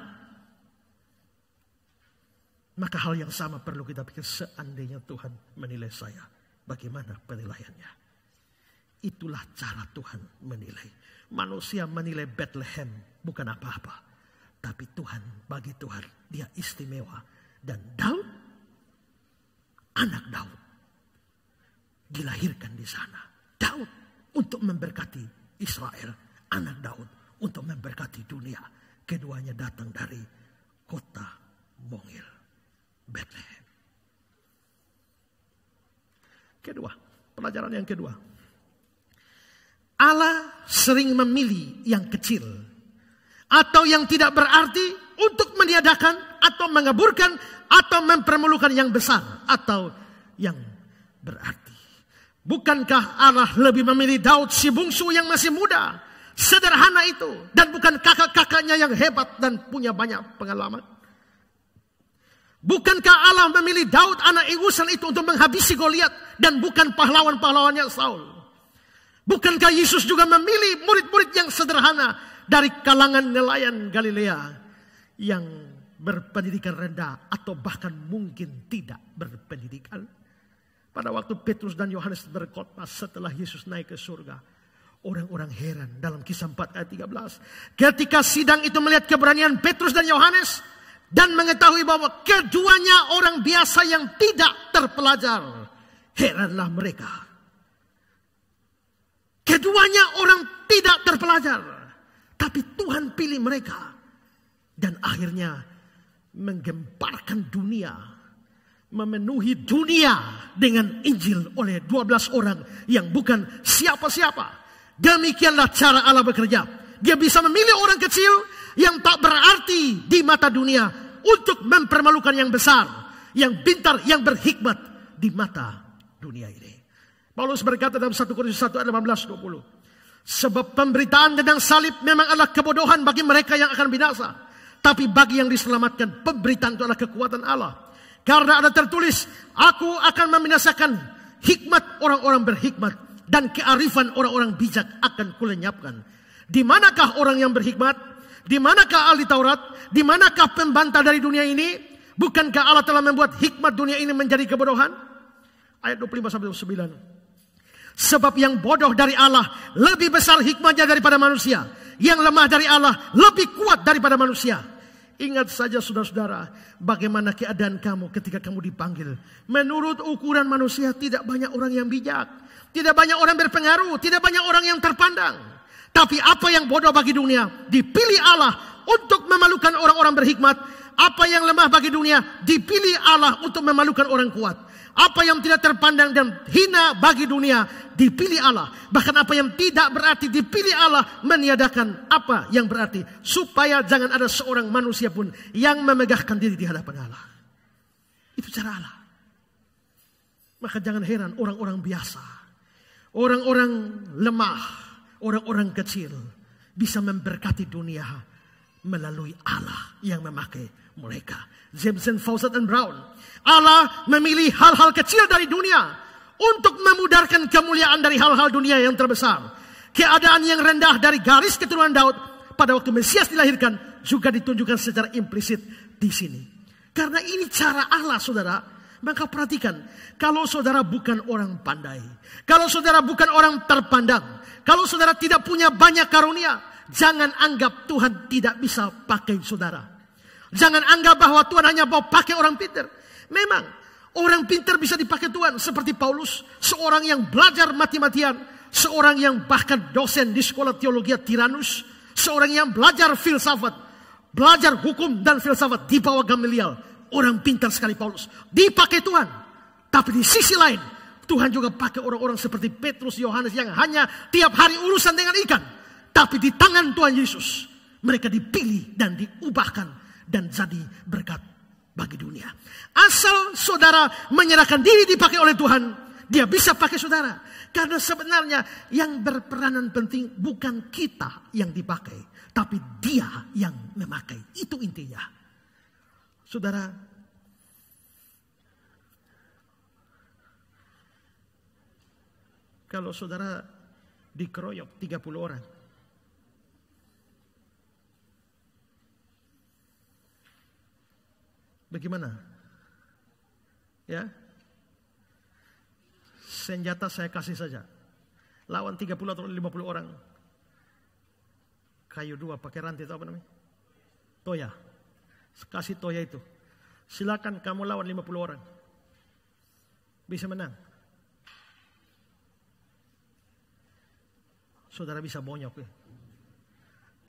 Maka hal yang sama perlu kita pikir seandainya Tuhan menilai saya. Bagaimana penilaiannya? Itulah cara Tuhan menilai. Manusia menilai Bethlehem bukan apa-apa. Tapi Tuhan, bagi Tuhan, dia istimewa. Dan Daud, anak Daud, dilahirkan di sana. Daud untuk memberkati Israel, anak Daud untuk memberkati dunia. Keduanya datang dari kota mungil, Bethlehem. Kedua, pelajaran yang kedua. Allah sering memilih yang kecil atau yang tidak berarti untuk meniadakan atau mengaburkan atau mempermulukan yang besar atau yang berarti. Bukankah Allah lebih memilih Daud si bungsu yang masih muda? Sederhana itu. Dan bukan kakak-kakaknya yang hebat dan punya banyak pengalaman. Bukankah Allah memilih Daud anak ingusan itu untuk menghabisi Goliat dan bukan pahlawan-pahlawannya Saul? Bukankah Yesus juga memilih murid-murid yang sederhana dari kalangan nelayan Galilea yang berpendidikan rendah atau bahkan mungkin tidak berpendidikan? Pada waktu Petrus dan Yohanes berkhotbah setelah Yesus naik ke surga. Orang-orang heran dalam kisah 4 ayat 13. Ketika sidang itu melihat keberanian Petrus dan Yohanes. Dan mengetahui bahwa keduanya orang biasa yang tidak terpelajar. Heranlah mereka. Keduanya orang tidak terpelajar. Tapi Tuhan pilih mereka. Dan akhirnya menggemparkan dunia memenuhi dunia dengan Injil oleh 12 orang yang bukan siapa-siapa. Demikianlah cara Allah bekerja. Dia bisa memilih orang kecil yang tak berarti di mata dunia untuk mempermalukan yang besar, yang pintar, yang berhikmat di mata dunia ini. Paulus berkata dalam 1 Korintus 1 ayat 18 20. Sebab pemberitaan tentang salib memang adalah kebodohan bagi mereka yang akan binasa. Tapi bagi yang diselamatkan, pemberitaan itu adalah kekuatan Allah. Karena ada tertulis, aku akan membinasakan hikmat orang-orang berhikmat dan kearifan orang-orang bijak akan kulenyapkan. Di manakah orang yang berhikmat? Di manakah ahli Taurat? Di manakah pembantah dari dunia ini? Bukankah Allah telah membuat hikmat dunia ini menjadi kebodohan? Ayat 25 sampai 29. Sebab yang bodoh dari Allah lebih besar hikmahnya daripada manusia. Yang lemah dari Allah lebih kuat daripada manusia. Ingat saja saudara-saudara bagaimana keadaan kamu ketika kamu dipanggil. Menurut ukuran manusia tidak banyak orang yang bijak. Tidak banyak orang berpengaruh. Tidak banyak orang yang terpandang. Tapi apa yang bodoh bagi dunia dipilih Allah untuk memalukan orang-orang berhikmat. Apa yang lemah bagi dunia dipilih Allah untuk memalukan orang kuat. Apa yang tidak terpandang dan hina bagi dunia dipilih Allah. Bahkan apa yang tidak berarti dipilih Allah meniadakan apa yang berarti. Supaya jangan ada seorang manusia pun yang memegahkan diri di hadapan Allah. Itu cara Allah. Maka jangan heran orang-orang biasa. Orang-orang lemah. Orang-orang kecil. Bisa memberkati dunia melalui Allah yang memakai mereka. Jameson Fawcett and Brown. Allah memilih hal-hal kecil dari dunia untuk memudarkan kemuliaan dari hal-hal dunia yang terbesar. Keadaan yang rendah dari garis keturunan Daud pada waktu Mesias dilahirkan juga ditunjukkan secara implisit di sini. Karena ini cara Allah, saudara, maka perhatikan, kalau saudara bukan orang pandai, kalau saudara bukan orang terpandang, kalau saudara tidak punya banyak karunia, jangan anggap Tuhan tidak bisa pakai saudara. Jangan anggap bahwa Tuhan hanya mau pakai orang pintar. Memang orang pintar bisa dipakai Tuhan seperti Paulus, seorang yang belajar mati-matian, seorang yang bahkan dosen di sekolah teologi Tiranus, seorang yang belajar filsafat, belajar hukum dan filsafat di bawah Gamaliel. Orang pintar sekali Paulus, dipakai Tuhan. Tapi di sisi lain, Tuhan juga pakai orang-orang seperti Petrus, Yohanes yang hanya tiap hari urusan dengan ikan. Tapi di tangan Tuhan Yesus, mereka dipilih dan diubahkan dan jadi berkat bagi dunia. Asal saudara menyerahkan diri dipakai oleh Tuhan, dia bisa pakai saudara. Karena sebenarnya yang berperanan penting bukan kita yang dipakai, tapi dia yang memakai. Itu intinya. Saudara, kalau saudara dikeroyok 30 orang, Bagaimana? Ya. Senjata saya kasih saja. Lawan 30 atau 50 orang. Kayu dua pakai rantai itu apa namanya? Toya. Kasih toya itu. Silakan kamu lawan 50 orang. Bisa menang. Saudara bisa bonyok ya.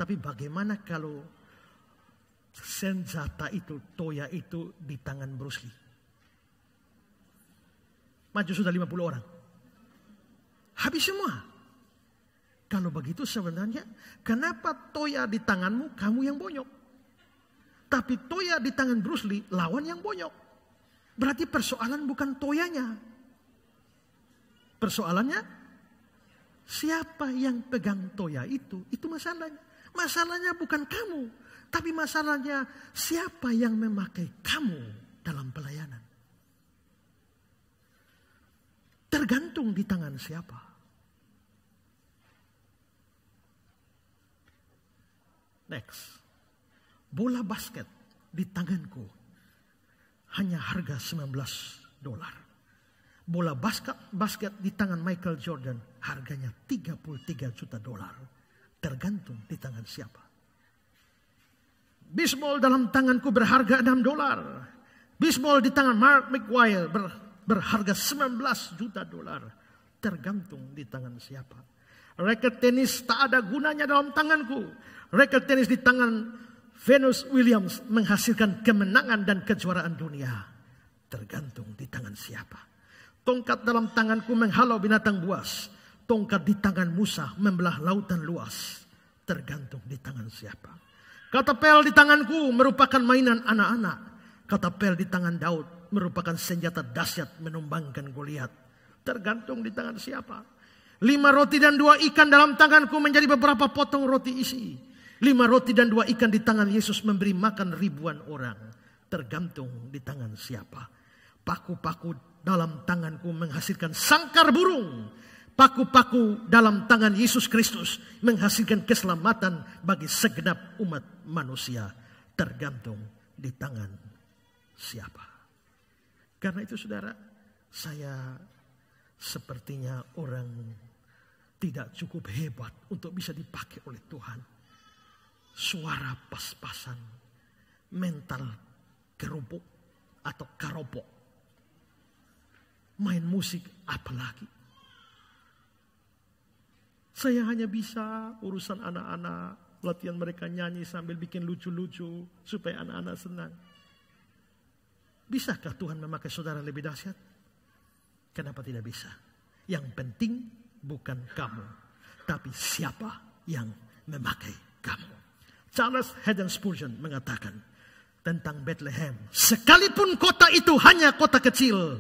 Tapi bagaimana kalau senjata itu, toya itu di tangan Bruce Lee. Maju sudah 50 orang. Habis semua. Kalau begitu sebenarnya kenapa toya di tanganmu kamu yang bonyok? Tapi toya di tangan Bruce Lee lawan yang bonyok. Berarti persoalan bukan toyanya. Persoalannya siapa yang pegang toya itu? Itu masalahnya. Masalahnya bukan kamu. Tapi masalahnya siapa yang memakai kamu dalam pelayanan? Tergantung di tangan siapa. Next. Bola basket di tanganku hanya harga 19 dolar. Bola basket basket di tangan Michael Jordan harganya 33 juta dolar. Tergantung di tangan siapa. Bismol dalam tanganku berharga 6 dolar. Bismol di tangan Mark McGuire ber, berharga 19 juta dolar. Tergantung di tangan siapa. Raket tenis tak ada gunanya dalam tanganku. Raket tenis di tangan Venus Williams menghasilkan kemenangan dan kejuaraan dunia. Tergantung di tangan siapa. Tongkat dalam tanganku menghalau binatang buas. Tongkat di tangan Musa membelah lautan luas. Tergantung di tangan siapa. Kata pel di tanganku merupakan mainan anak-anak. Kata pel di tangan Daud merupakan senjata dahsyat menumbangkan Goliat. Tergantung di tangan siapa. Lima roti dan dua ikan dalam tanganku menjadi beberapa potong roti isi. Lima roti dan dua ikan di tangan Yesus memberi makan ribuan orang. Tergantung di tangan siapa. Paku-paku dalam tanganku menghasilkan sangkar burung paku-paku dalam tangan Yesus Kristus menghasilkan keselamatan bagi segenap umat manusia tergantung di tangan siapa. Karena itu saudara, saya sepertinya orang tidak cukup hebat untuk bisa dipakai oleh Tuhan. Suara pas-pasan, mental kerupuk atau karopok. Main musik apalagi saya hanya bisa urusan anak-anak, latihan mereka nyanyi sambil bikin lucu-lucu supaya anak-anak senang. Bisakah Tuhan memakai saudara lebih dahsyat? Kenapa tidak bisa? Yang penting bukan kamu, tapi siapa yang memakai kamu. Charles Haddon Spurgeon mengatakan tentang Bethlehem, sekalipun kota itu hanya kota kecil,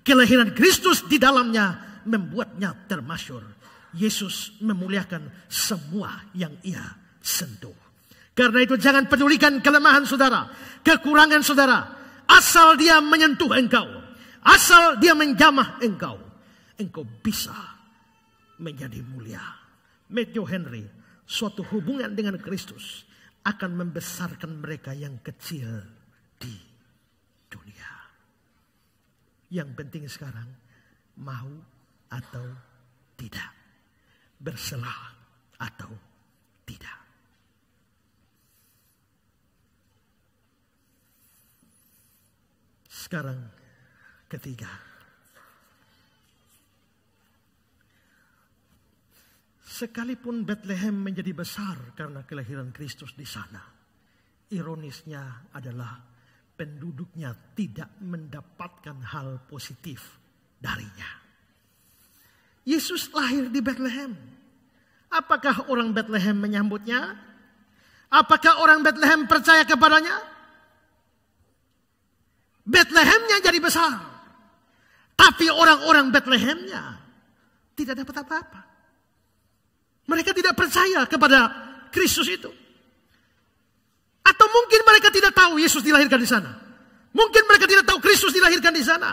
kelahiran Kristus di dalamnya membuatnya termasyur. Yesus memuliakan semua yang ia sentuh. Karena itu jangan pedulikan kelemahan saudara, kekurangan saudara. Asal dia menyentuh engkau, asal dia menjamah engkau, engkau bisa menjadi mulia. Matthew Henry, suatu hubungan dengan Kristus akan membesarkan mereka yang kecil di dunia. Yang penting sekarang mau atau tidak berselah atau tidak. Sekarang ketiga. Sekalipun Bethlehem menjadi besar karena kelahiran Kristus di sana, ironisnya adalah penduduknya tidak mendapatkan hal positif darinya. Yesus lahir di Bethlehem, Apakah orang Bethlehem menyambutnya? Apakah orang Bethlehem percaya kepadanya? Bethlehemnya jadi besar. Tapi orang-orang Bethlehemnya tidak dapat apa-apa. Mereka tidak percaya kepada Kristus itu. Atau mungkin mereka tidak tahu Yesus dilahirkan di sana. Mungkin mereka tidak tahu Kristus dilahirkan di sana.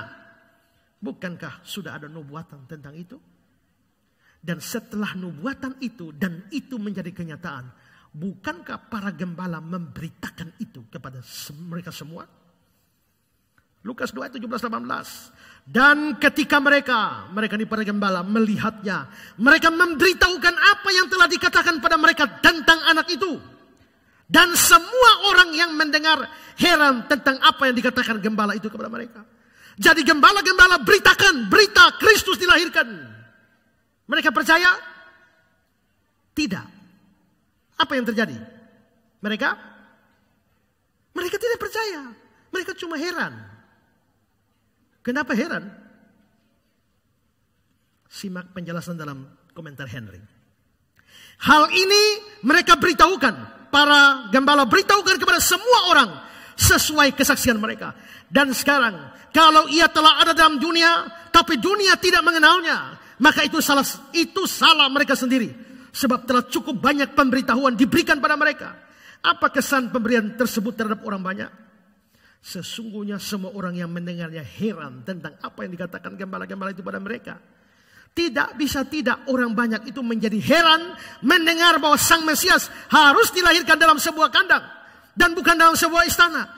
Bukankah sudah ada nubuatan tentang itu? Dan setelah nubuatan itu dan itu menjadi kenyataan. Bukankah para gembala memberitakan itu kepada mereka semua? Lukas 2 ayat 17 18. Dan ketika mereka, mereka di para gembala melihatnya, mereka memberitahukan apa yang telah dikatakan pada mereka tentang anak itu. Dan semua orang yang mendengar heran tentang apa yang dikatakan gembala itu kepada mereka. Jadi gembala-gembala beritakan berita Kristus dilahirkan. Mereka percaya? Tidak. Apa yang terjadi? Mereka? Mereka tidak percaya. Mereka cuma heran. Kenapa heran? Simak penjelasan dalam komentar Henry. Hal ini mereka beritahukan. Para gembala beritahukan kepada semua orang sesuai kesaksian mereka. Dan sekarang, kalau ia telah ada dalam dunia, tapi dunia tidak mengenalnya, maka itu salah itu salah mereka sendiri sebab telah cukup banyak pemberitahuan diberikan pada mereka. Apa kesan pemberian tersebut terhadap orang banyak? Sesungguhnya semua orang yang mendengarnya heran tentang apa yang dikatakan gembala-gembala itu pada mereka. Tidak bisa tidak orang banyak itu menjadi heran mendengar bahwa Sang Mesias harus dilahirkan dalam sebuah kandang dan bukan dalam sebuah istana.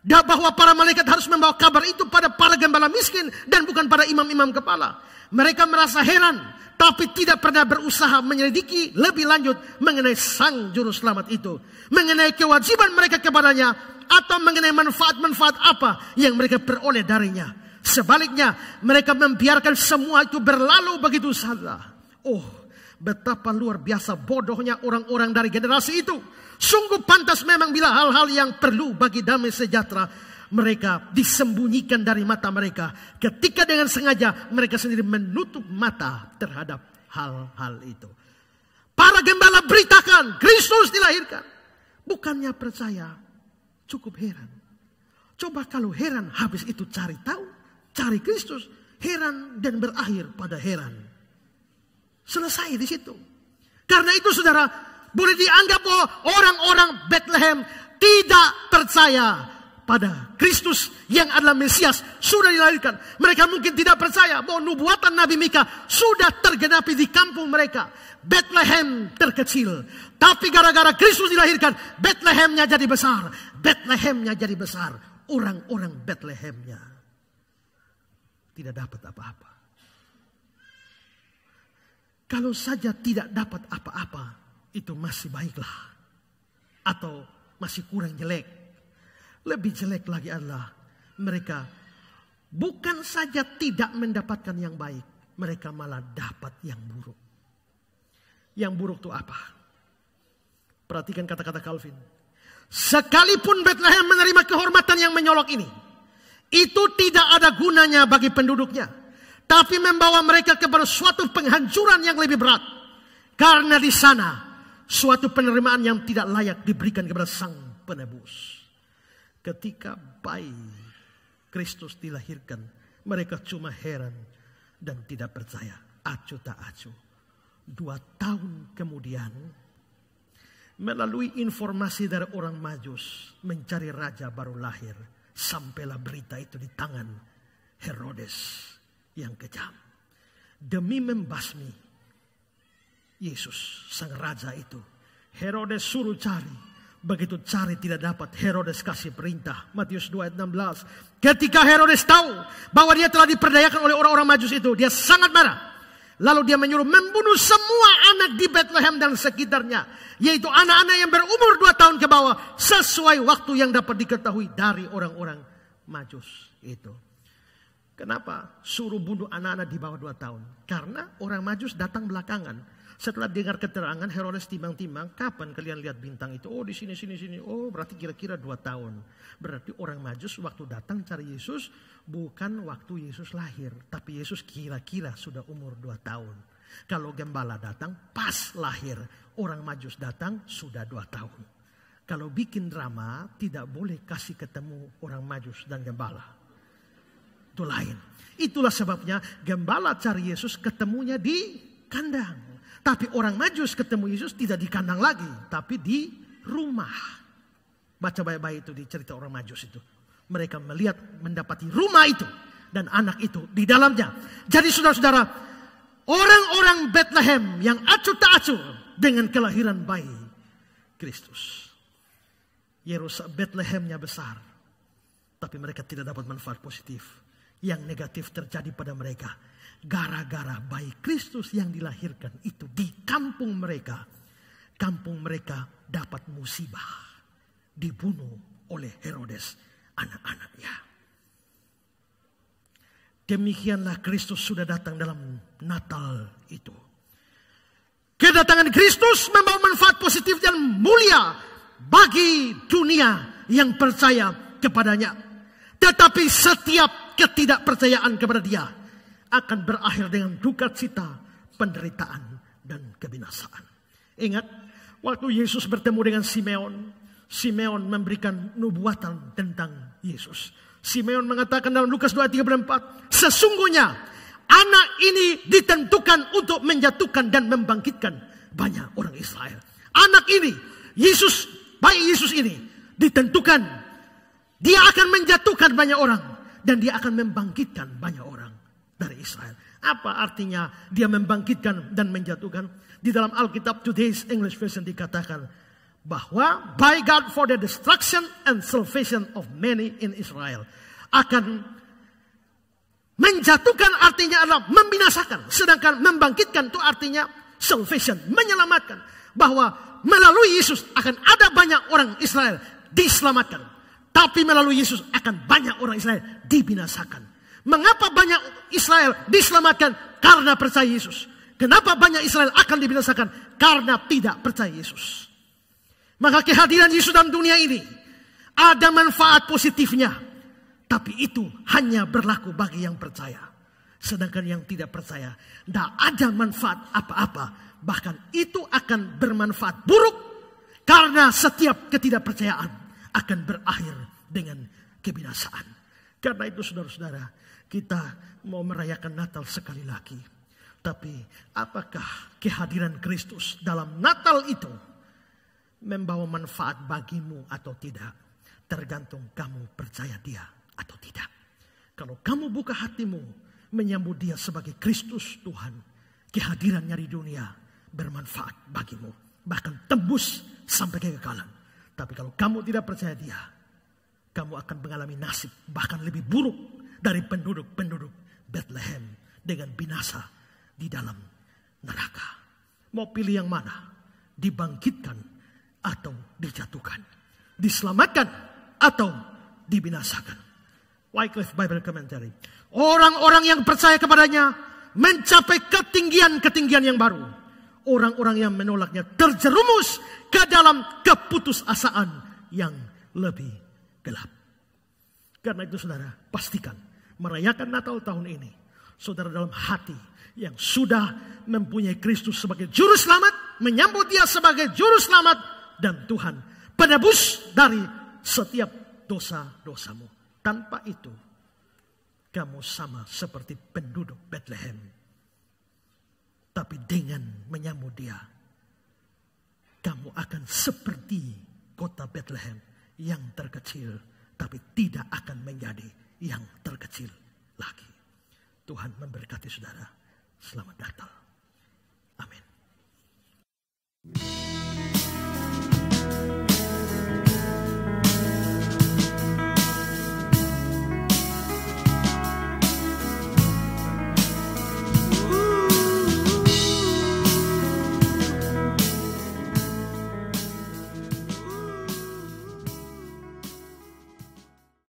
Dan bahwa para malaikat harus membawa kabar itu pada para gembala miskin dan bukan pada imam-imam kepala. Mereka merasa heran, tapi tidak pernah berusaha menyelidiki lebih lanjut mengenai sang juru selamat itu. Mengenai kewajiban mereka kepadanya atau mengenai manfaat-manfaat apa yang mereka peroleh darinya. Sebaliknya, mereka membiarkan semua itu berlalu begitu saja. Oh, betapa luar biasa bodohnya orang-orang dari generasi itu Sungguh pantas memang bila hal-hal yang perlu bagi damai sejahtera mereka disembunyikan dari mata mereka ketika dengan sengaja mereka sendiri menutup mata terhadap hal-hal itu. Para gembala beritakan Kristus dilahirkan. Bukannya percaya, cukup heran. Coba kalau heran habis itu cari tahu, cari Kristus, heran dan berakhir pada heran. Selesai di situ. Karena itu saudara, boleh dianggap bahwa orang-orang Bethlehem tidak percaya pada Kristus yang adalah Mesias sudah dilahirkan. Mereka mungkin tidak percaya bahwa nubuatan Nabi Mika sudah tergenapi di kampung mereka. Bethlehem terkecil. Tapi gara-gara Kristus dilahirkan, Bethlehemnya jadi besar. Bethlehemnya jadi besar. Orang-orang Bethlehemnya tidak dapat apa-apa. Kalau saja tidak dapat apa-apa, itu masih baiklah. Atau masih kurang jelek. Lebih jelek lagi adalah mereka bukan saja tidak mendapatkan yang baik. Mereka malah dapat yang buruk. Yang buruk itu apa? Perhatikan kata-kata Calvin. Sekalipun Bethlehem menerima kehormatan yang menyolok ini. Itu tidak ada gunanya bagi penduduknya. Tapi membawa mereka kepada suatu penghancuran yang lebih berat. Karena di sana Suatu penerimaan yang tidak layak diberikan kepada sang penebus. Ketika bayi Kristus dilahirkan, mereka cuma heran dan tidak percaya. Acu tak acu. Dua tahun kemudian, melalui informasi dari orang majus mencari raja baru lahir. Sampailah berita itu di tangan Herodes yang kejam. Demi membasmi Yesus, sang raja itu. Herodes suruh cari. Begitu cari tidak dapat, Herodes kasih perintah. Matius 2 ayat 16. Ketika Herodes tahu bahwa dia telah diperdayakan oleh orang-orang majus itu, dia sangat marah. Lalu dia menyuruh membunuh semua anak di Bethlehem dan sekitarnya. Yaitu anak-anak yang berumur dua tahun ke bawah. Sesuai waktu yang dapat diketahui dari orang-orang majus itu. Kenapa suruh bunuh anak-anak di bawah dua tahun? Karena orang majus datang belakangan setelah dengar keterangan Herodes timbang-timbang, kapan kalian lihat bintang itu? Oh di sini, sini, sini. Oh berarti kira-kira dua tahun. Berarti orang majus waktu datang cari Yesus bukan waktu Yesus lahir. Tapi Yesus kira-kira sudah umur dua tahun. Kalau gembala datang pas lahir. Orang majus datang sudah dua tahun. Kalau bikin drama tidak boleh kasih ketemu orang majus dan gembala itu lain. Itulah sebabnya gembala cari Yesus ketemunya di kandang. Tapi orang Majus ketemu Yesus tidak di kandang lagi, tapi di rumah. Baca baik-baik itu di cerita orang Majus itu. Mereka melihat mendapati rumah itu dan anak itu di dalamnya. Jadi saudara-saudara, orang-orang Bethlehem yang acuh tak acuh dengan kelahiran bayi Kristus. Yerusalem Bethlehemnya besar, tapi mereka tidak dapat manfaat positif. Yang negatif terjadi pada mereka Gara-gara bayi Kristus yang dilahirkan itu di kampung mereka, kampung mereka dapat musibah. Dibunuh oleh Herodes anak-anaknya. Demikianlah Kristus sudah datang dalam Natal itu. Kedatangan Kristus membawa manfaat positif dan mulia bagi dunia yang percaya kepadanya. Tetapi setiap ketidakpercayaan kepada dia akan berakhir dengan duka cita, penderitaan, dan kebinasaan. Ingat, waktu Yesus bertemu dengan Simeon, Simeon memberikan nubuatan tentang Yesus. Simeon mengatakan dalam Lukas 2, 3, 4, Sesungguhnya anak ini ditentukan untuk menjatuhkan dan membangkitkan banyak orang Israel. Anak ini, Yesus, bayi Yesus ini ditentukan. Dia akan menjatuhkan banyak orang. Dan dia akan membangkitkan banyak orang dari Israel. Apa artinya dia membangkitkan dan menjatuhkan? Di dalam Alkitab Today's English Version dikatakan bahwa by God for the destruction and salvation of many in Israel akan menjatuhkan artinya adalah membinasakan, sedangkan membangkitkan itu artinya salvation, menyelamatkan bahwa melalui Yesus akan ada banyak orang Israel diselamatkan. Tapi melalui Yesus akan banyak orang Israel dibinasakan. Mengapa banyak Israel diselamatkan? Karena percaya Yesus. Kenapa banyak Israel akan dibinasakan? Karena tidak percaya Yesus. Maka kehadiran Yesus dalam dunia ini ada manfaat positifnya. Tapi itu hanya berlaku bagi yang percaya. Sedangkan yang tidak percaya, tidak ada manfaat apa-apa. Bahkan itu akan bermanfaat buruk karena setiap ketidakpercayaan akan berakhir dengan kebinasaan. Karena itu saudara-saudara, kita mau merayakan Natal sekali lagi. Tapi apakah kehadiran Kristus dalam Natal itu membawa manfaat bagimu atau tidak? Tergantung kamu percaya dia atau tidak. Kalau kamu buka hatimu menyambut dia sebagai Kristus Tuhan, kehadirannya di dunia bermanfaat bagimu. Bahkan tembus sampai kekekalan. Tapi kalau kamu tidak percaya dia, kamu akan mengalami nasib bahkan lebih buruk dari penduduk-penduduk Bethlehem dengan binasa di dalam neraka. Mau pilih yang mana? Dibangkitkan atau dijatuhkan? Diselamatkan atau dibinasakan? Wycliffe Bible Commentary. Orang-orang yang percaya kepadanya mencapai ketinggian-ketinggian yang baru. Orang-orang yang menolaknya terjerumus ke dalam keputusasaan yang lebih gelap. Karena itu saudara, pastikan merayakan Natal tahun ini, saudara dalam hati yang sudah mempunyai Kristus sebagai juru selamat, menyambut dia sebagai juru selamat dan Tuhan, penebus dari setiap dosa-dosamu. Tanpa itu, kamu sama seperti penduduk Bethlehem. Tapi dengan menyambut dia, kamu akan seperti kota Bethlehem yang terkecil, tapi tidak akan menjadi yang terkecil lagi. Tuhan memberkati saudara. Selamat datang. Amin.